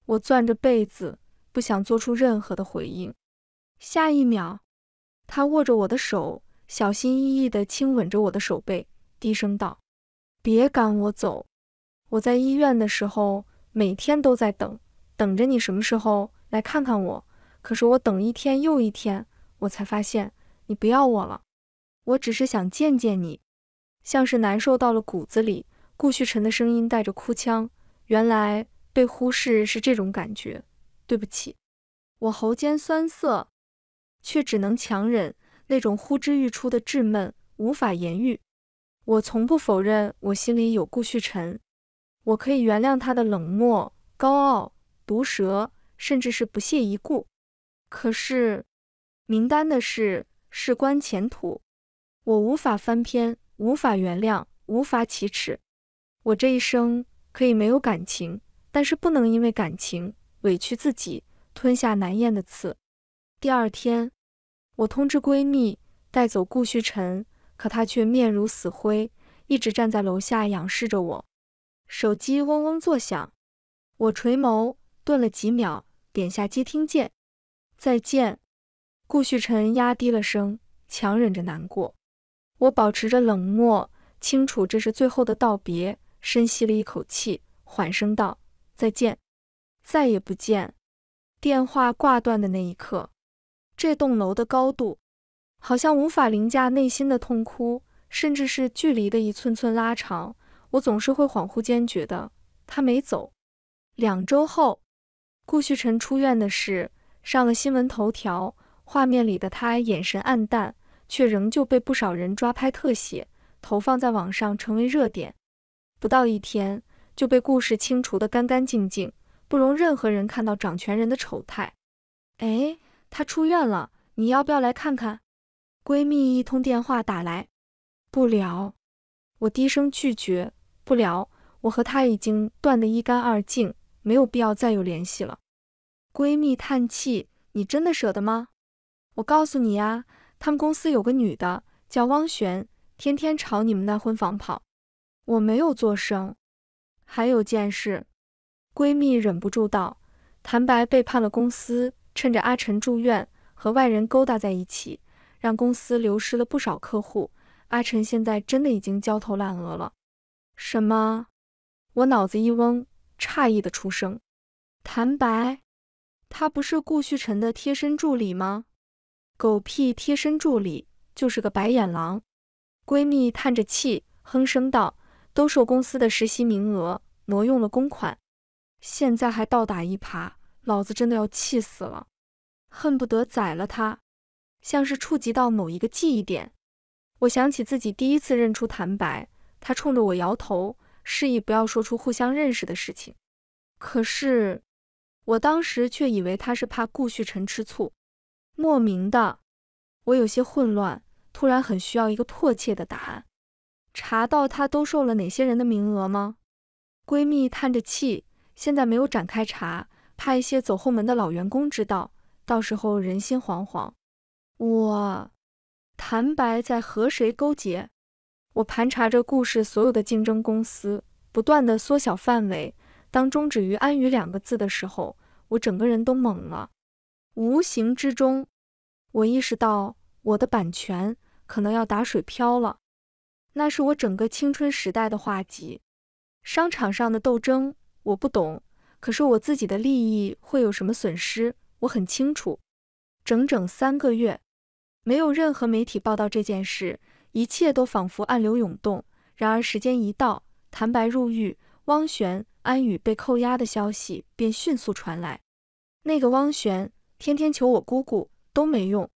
我攥着被子，不想做出任何的回应。下一秒，他握着我的手，小心翼翼地亲吻着我的手背，低声道。别赶我走！我在医院的时候，每天都在等，等着你什么时候来看看我。可是我等一天又一天，我才发现你不要我了。我只是想见见你，像是难受到了骨子里。顾旭晨的声音带着哭腔，原来被忽视是这种感觉。对不起，我喉间酸涩，却只能强忍，那种呼之欲出的质闷，无法言喻。我从不否认我心里有顾旭晨，我可以原谅他的冷漠、高傲、毒舌，甚至是不屑一顾。可是，名单的事事关前途，我无法翻篇，无法原谅，无法启齿。我这一生可以没有感情，但是不能因为感情委屈自己，吞下难咽的刺。第二天，我通知闺蜜带走顾旭晨。可他却面如死灰，一直站在楼下仰视着我。手机嗡嗡作响，我垂眸，顿了几秒，点下接听键。再见。顾旭晨压低了声，强忍着难过。我保持着冷漠，清楚这是最后的道别，深吸了一口气，缓声道：“再见，再也不见。”电话挂断的那一刻，这栋楼的高度。好像无法凌驾内心的痛哭，甚至是距离的一寸寸拉长，我总是会恍惚间觉得他没走。两周后，顾旭晨出院的事上了新闻头条，画面里的他眼神暗淡，却仍旧被不少人抓拍特写，投放在网上成为热点。不到一天就被故事清除的干干净净，不容任何人看到掌权人的丑态。哎，他出院了，你要不要来看看？闺蜜一通电话打来，不聊。我低声拒绝，不聊。我和她已经断得一干二净，没有必要再有联系了。闺蜜叹气：“你真的舍得吗？”我告诉你呀，他们公司有个女的叫汪璇，天天朝你们那婚房跑。我没有做声。还有件事，闺蜜忍不住道：“谭白背叛了公司，趁着阿晨住院，和外人勾搭在一起。”让公司流失了不少客户，阿晨现在真的已经焦头烂额了。什么？我脑子一嗡，诧异的出声。谭白，他不是顾旭晨的贴身助理吗？狗屁贴身助理，就是个白眼狼。闺蜜叹着气，哼声道：“兜售公司的实习名额，挪用了公款，现在还倒打一耙，老子真的要气死了，恨不得宰了他。”像是触及到某一个记忆点，我想起自己第一次认出谭白，他冲着我摇头，示意不要说出互相认识的事情。可是我当时却以为他是怕顾旭辰吃醋。莫名的，我有些混乱，突然很需要一个迫切的答案。查到他兜售了哪些人的名额吗？闺蜜叹着气，现在没有展开查，怕一些走后门的老员工知道，到时候人心惶惶。我坦白在和谁勾结？我盘查着故事所有的竞争公司，不断的缩小范围。当中止于“安于”两个字的时候，我整个人都懵了。无形之中，我意识到我的版权可能要打水漂了。那是我整个青春时代的画集。商场上的斗争我不懂，可是我自己的利益会有什么损失，我很清楚。整整三个月。没有任何媒体报道这件事，一切都仿佛暗流涌动。然而时间一到，谭白入狱，汪璇、安宇被扣押的消息便迅速传来。那个汪璇天天求我姑姑都没用，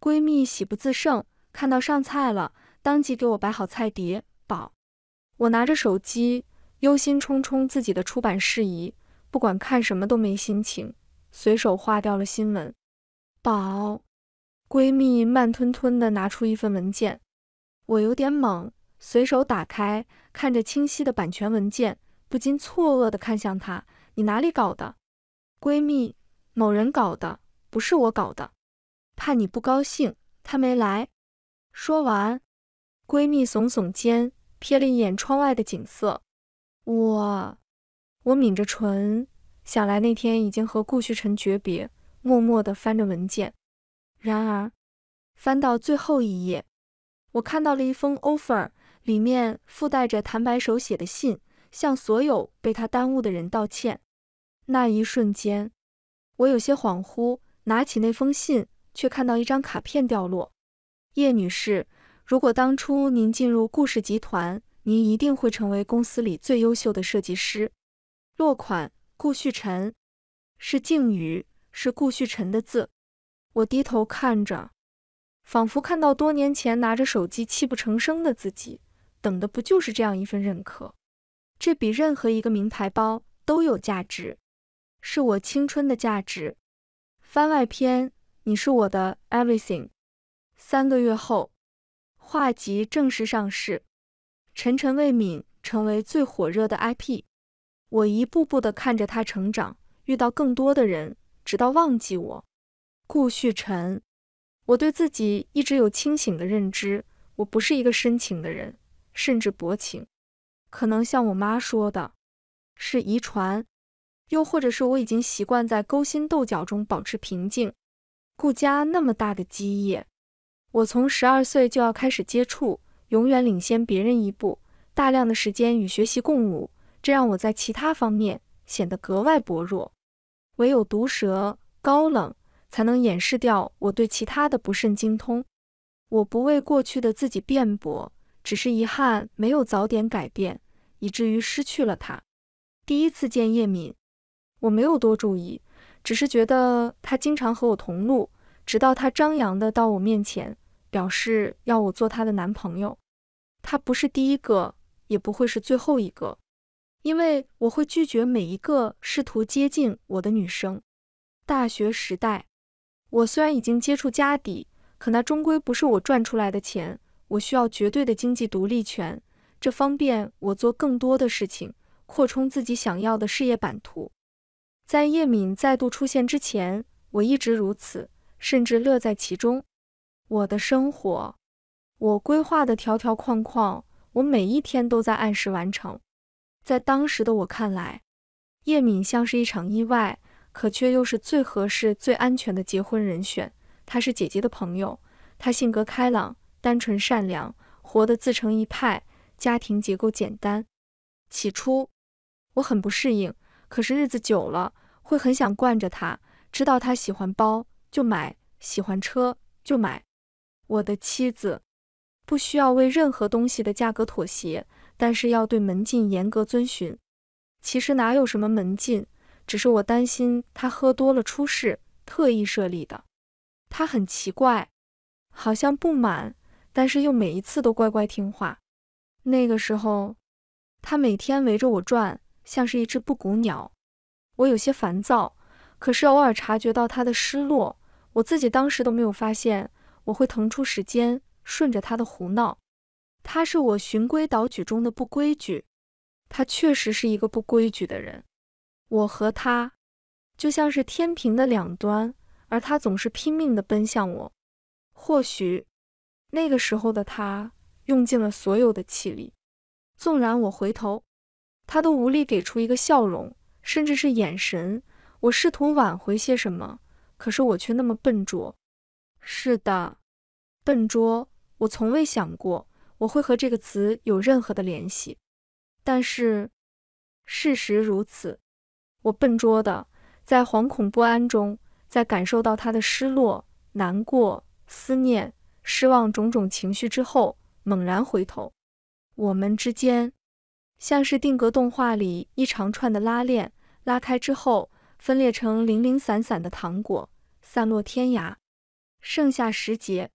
闺蜜喜不自胜，看到上菜了，当即给我摆好菜碟。宝，我拿着手机，忧心忡忡自己的出版事宜，不管看什么都没心情，随手划掉了新闻。宝。闺蜜慢吞吞地拿出一份文件，我有点懵，随手打开，看着清晰的版权文件，不禁错愕地看向她：“你哪里搞的？”闺蜜：“某人搞的，不是我搞的，怕你不高兴，他没来。”说完，闺蜜耸耸肩，瞥了一眼窗外的景色。我，我抿着唇，想来那天已经和顾旭晨诀别，默默地翻着文件。然而，翻到最后一页，我看到了一封 offer，里面附带着谭白手写的信，向所有被他耽误的人道歉。那一瞬间，我有些恍惚，拿起那封信，却看到一张卡片掉落。叶女士，如果当初您进入顾氏集团，您一定会成为公司里最优秀的设计师。落款顾旭晨，是敬语，是顾旭晨的字。我低头看着，仿佛看到多年前拿着手机泣不成声的自己。等的不就是这样一份认可？这比任何一个名牌包都有价值，是我青春的价值。番外篇：你是我的 everything。三个月后，画集正式上市，陈晨未泯，成为最火热的 IP。我一步步的看着他成长，遇到更多的人，直到忘记我。顾旭辰，我对自己一直有清醒的认知，我不是一个深情的人，甚至薄情。可能像我妈说的，是遗传，又或者是我已经习惯在勾心斗角中保持平静。顾家那么大的基业，我从十二岁就要开始接触，永远领先别人一步，大量的时间与学习共舞，这让我在其他方面显得格外薄弱，唯有毒舌、高冷。才能掩饰掉我对其他的不甚精通。我不为过去的自己辩驳，只是遗憾没有早点改变，以至于失去了他。第一次见叶敏，我没有多注意，只是觉得他经常和我同路。直到他张扬的到我面前，表示要我做她的男朋友。他不是第一个，也不会是最后一个，因为我会拒绝每一个试图接近我的女生。大学时代。我虽然已经接触家底，可那终归不是我赚出来的钱。我需要绝对的经济独立权，这方便我做更多的事情，扩充自己想要的事业版图。在叶敏再度出现之前，我一直如此，甚至乐在其中。我的生活，我规划的条条框框，我每一天都在按时完成。在当时的我看来，叶敏像是一场意外。可却又是最合适、最安全的结婚人选。他是姐姐的朋友，他性格开朗、单纯善良，活得自成一派，家庭结构简单。起初我很不适应，可是日子久了，会很想惯着他。知道他喜欢包就买，喜欢车就买。我的妻子不需要为任何东西的价格妥协，但是要对门禁严格遵循。其实哪有什么门禁？只是我担心他喝多了出事，特意设立的。他很奇怪，好像不满，但是又每一次都乖乖听话。那个时候，他每天围着我转，像是一只布谷鸟。我有些烦躁，可是偶尔察觉到他的失落，我自己当时都没有发现。我会腾出时间顺着他的胡闹。他是我循规蹈矩中的不规矩。他确实是一个不规矩的人。我和他就像是天平的两端，而他总是拼命的奔向我。或许那个时候的他用尽了所有的气力，纵然我回头，他都无力给出一个笑容，甚至是眼神。我试图挽回些什么，可是我却那么笨拙。是的，笨拙。我从未想过我会和这个词有任何的联系，但是事实如此。我笨拙的在惶恐不安中，在感受到他的失落、难过、思念、失望种种情绪之后，猛然回头，我们之间像是定格动画里一长串的拉链拉开之后，分裂成零零散散的糖果，散落天涯。盛夏时节，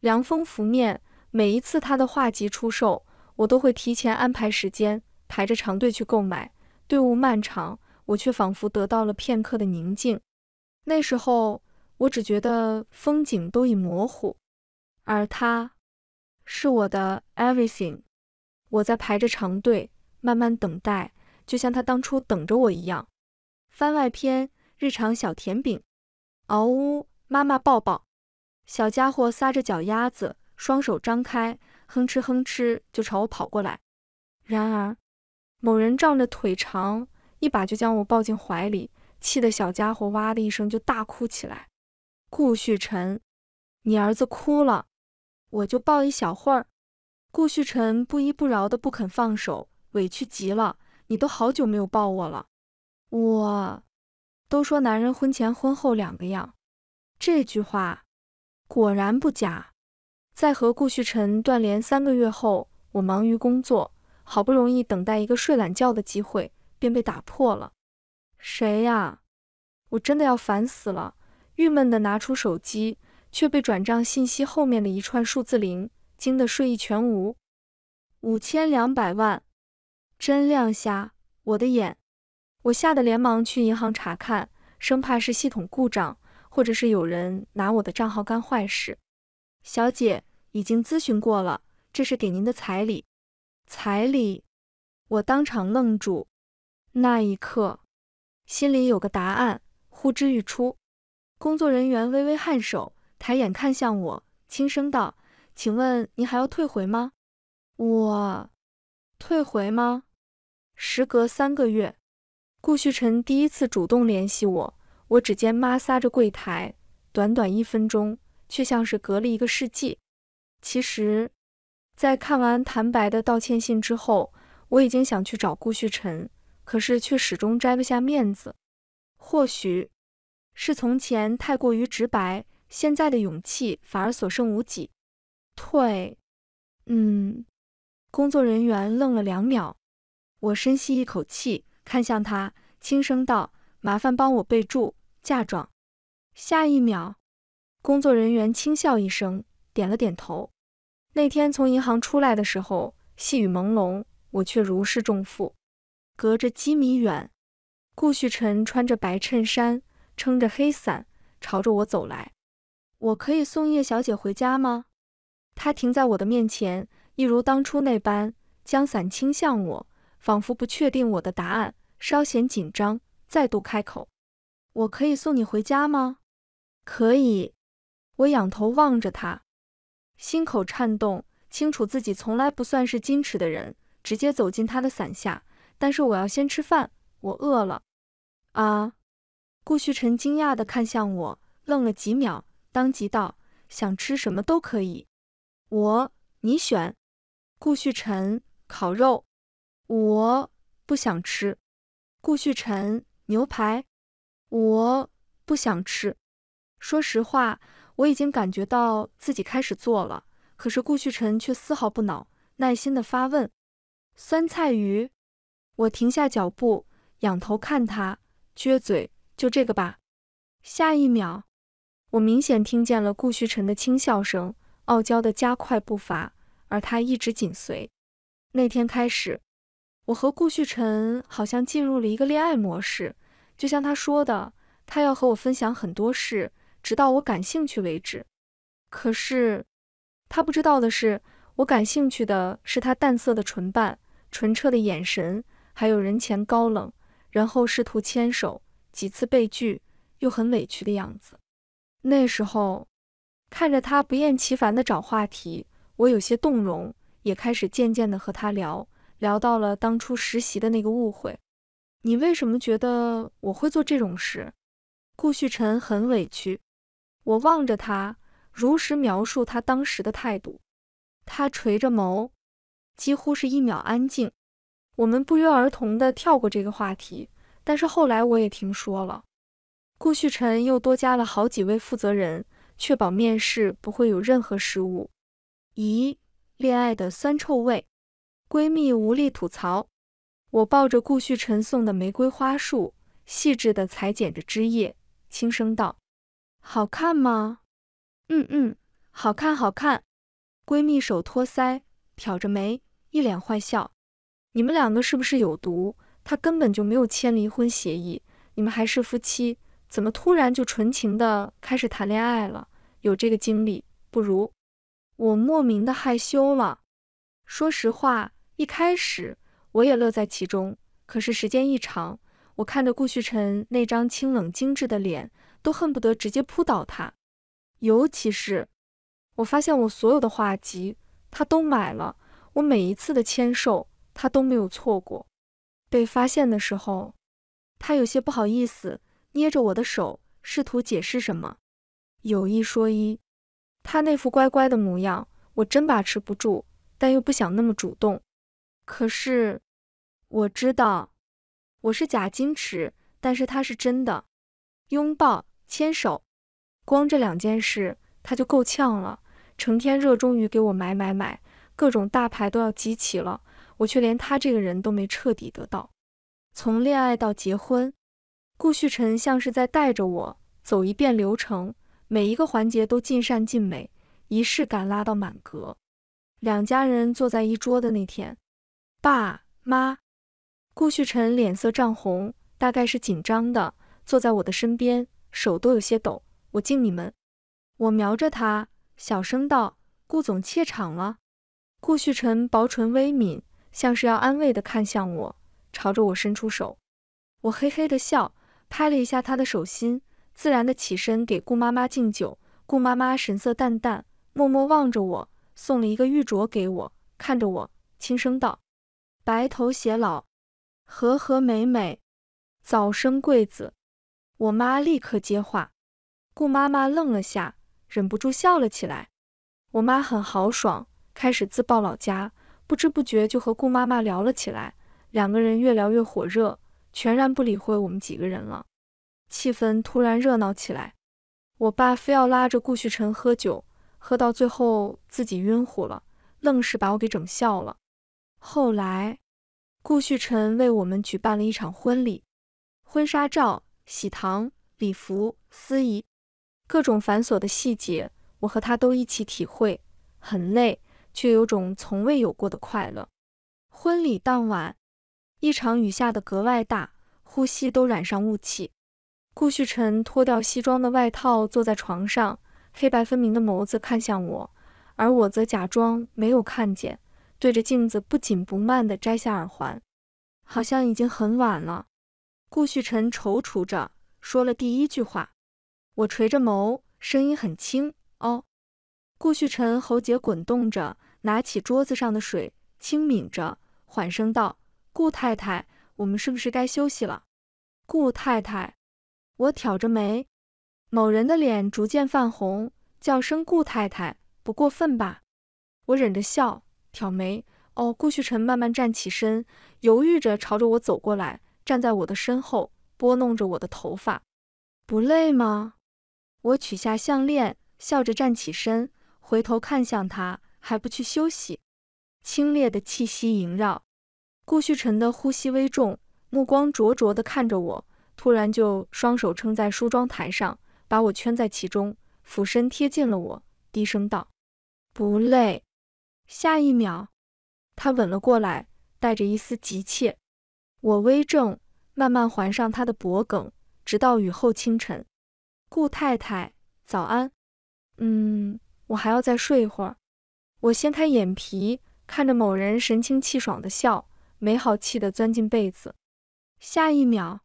凉风拂面。每一次他的画集出售，我都会提前安排时间，排着长队去购买，队伍漫长。我却仿佛得到了片刻的宁静。那时候，我只觉得风景都已模糊，而他，是我的 everything。我在排着长队，慢慢等待，就像他当初等着我一样。番外篇：日常小甜饼。嗷呜！妈妈抱抱！小家伙撒着脚丫子，双手张开，哼哧哼哧就朝我跑过来。然而，某人仗着腿长。一把就将我抱进怀里，气得小家伙哇的一声就大哭起来。顾旭晨，你儿子哭了，我就抱一小会儿。顾旭晨不依不饶的不肯放手，委屈极了。你都好久没有抱我了。我都说男人婚前婚后两个样，这句话果然不假。在和顾旭晨断联三个月后，我忙于工作，好不容易等待一个睡懒觉的机会。便被打破了，谁呀？我真的要烦死了，郁闷的拿出手机，却被转账信息后面的一串数字零惊得睡意全无。五千两百万，真亮瞎我的眼！我吓得连忙去银行查看，生怕是系统故障，或者是有人拿我的账号干坏事。小姐，已经咨询过了，这是给您的彩礼。彩礼？我当场愣住。那一刻，心里有个答案呼之欲出。工作人员微微颔首，抬眼看向我，轻声道：“请问您还要退回吗？”我退回吗？时隔三个月，顾旭晨第一次主动联系我。我只见妈撒着柜台，短短一分钟，却像是隔了一个世纪。其实，在看完谭白的道歉信之后，我已经想去找顾旭晨。可是却始终摘不下面子，或许是从前太过于直白，现在的勇气反而所剩无几。退，嗯。工作人员愣了两秒，我深吸一口气，看向他，轻声道：“麻烦帮我备注嫁妆。”下一秒，工作人员轻笑一声，点了点头。那天从银行出来的时候，细雨朦胧，我却如释重负。隔着几米远，顾旭辰穿着白衬衫，撑着黑伞，朝着我走来。我可以送叶小姐回家吗？他停在我的面前，一如当初那般，将伞倾向我，仿佛不确定我的答案，稍显紧张，再度开口：“我可以送你回家吗？”可以。我仰头望着他，心口颤动，清楚自己从来不算是矜持的人，直接走进他的伞下。但是我要先吃饭，我饿了。啊！顾旭晨惊讶的看向我，愣了几秒，当即道：“想吃什么都可以，我你选。”顾旭晨烤肉，我不想吃。顾旭晨牛排，我不想吃。说实话，我已经感觉到自己开始做了，可是顾旭晨却丝毫不恼，耐心的发问：“酸菜鱼。”我停下脚步，仰头看他，撅嘴：“就这个吧。”下一秒，我明显听见了顾旭晨的轻笑声，傲娇的加快步伐，而他一直紧随。那天开始，我和顾旭晨好像进入了一个恋爱模式，就像他说的，他要和我分享很多事，直到我感兴趣为止。可是他不知道的是，我感兴趣的是他淡色的唇瓣，纯澈的眼神。还有人前高冷，然后试图牵手几次被拒，又很委屈的样子。那时候看着他不厌其烦的找话题，我有些动容，也开始渐渐的和他聊聊到了当初实习的那个误会。你为什么觉得我会做这种事？顾旭晨很委屈。我望着他，如实描述他当时的态度。他垂着眸，几乎是一秒安静。我们不约而同地跳过这个话题，但是后来我也听说了，顾旭晨又多加了好几位负责人，确保面试不会有任何失误。咦，恋爱的酸臭味，闺蜜无力吐槽。我抱着顾旭晨送的玫瑰花束，细致地裁剪着枝叶，轻声道：“好看吗？”“嗯嗯，好看，好看。”闺蜜手托腮，挑着眉，一脸坏笑。你们两个是不是有毒？他根本就没有签离婚协议，你们还是夫妻，怎么突然就纯情的开始谈恋爱了？有这个经历，不如……我莫名的害羞了。说实话，一开始我也乐在其中，可是时间一长，我看着顾旭晨那张清冷精致的脸，都恨不得直接扑倒他。尤其是我发现我所有的画集，他都买了，我每一次的签售。他都没有错过，被发现的时候，他有些不好意思，捏着我的手，试图解释什么。有一说一，他那副乖乖的模样，我真把持不住，但又不想那么主动。可是我知道，我是假矜持，但是他是真的。拥抱、牵手，光这两件事他就够呛了，成天热衷于给我买买买，各种大牌都要集齐了。我却连他这个人都没彻底得到，从恋爱到结婚，顾旭晨像是在带着我走一遍流程，每一个环节都尽善尽美，仪式感拉到满格。两家人坐在一桌的那天，爸妈，顾旭晨脸色涨红，大概是紧张的，坐在我的身边，手都有些抖。我敬你们。我瞄着他，小声道：“顾总怯场了。”顾旭晨薄唇微抿。像是要安慰的看向我，朝着我伸出手，我嘿嘿的笑，拍了一下他的手心，自然的起身给顾妈妈敬酒。顾妈妈神色淡淡，默默望着我，送了一个玉镯给我，看着我，轻声道：“白头偕老，和和美美，早生贵子。”我妈立刻接话，顾妈妈愣了下，忍不住笑了起来。我妈很豪爽，开始自报老家。不知不觉就和顾妈妈聊了起来，两个人越聊越火热，全然不理会我们几个人了。气氛突然热闹起来，我爸非要拉着顾旭晨喝酒，喝到最后自己晕乎了，愣是把我给整笑了。后来，顾旭晨为我们举办了一场婚礼，婚纱照、喜糖、礼服、司仪，各种繁琐的细节，我和他都一起体会，很累。却有种从未有过的快乐。婚礼当晚，一场雨下的格外大，呼吸都染上雾气。顾旭晨脱掉西装的外套，坐在床上，黑白分明的眸子看向我，而我则假装没有看见，对着镜子不紧不慢地摘下耳环。好像已经很晚了，顾旭晨踌躇着说了第一句话，我垂着眸，声音很轻。顾旭辰喉结滚动着，拿起桌子上的水，轻抿着，缓声道：“顾太太，我们是不是该休息了？”顾太太，我挑着眉，某人的脸逐渐泛红，叫声顾太太不过分吧？我忍着笑，挑眉。哦，顾旭辰慢慢站起身，犹豫着朝着我走过来，站在我的身后，拨弄着我的头发。不累吗？我取下项链，笑着站起身。回头看向他，还不去休息？清冽的气息萦绕，顾旭晨的呼吸微重，目光灼灼地看着我，突然就双手撑在梳妆台上，把我圈在其中，俯身贴近了我，低声道：“不累。”下一秒，他吻了过来，带着一丝急切。我微怔，慢慢环上他的脖颈，直到雨后清晨。顾太太，早安。嗯。我还要再睡一会儿。我掀开眼皮，看着某人神清气爽的笑，没好气的钻进被子。下一秒，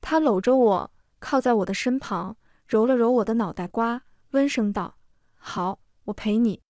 他搂着我，靠在我的身旁，揉了揉我的脑袋瓜，温声道：“好，我陪你。”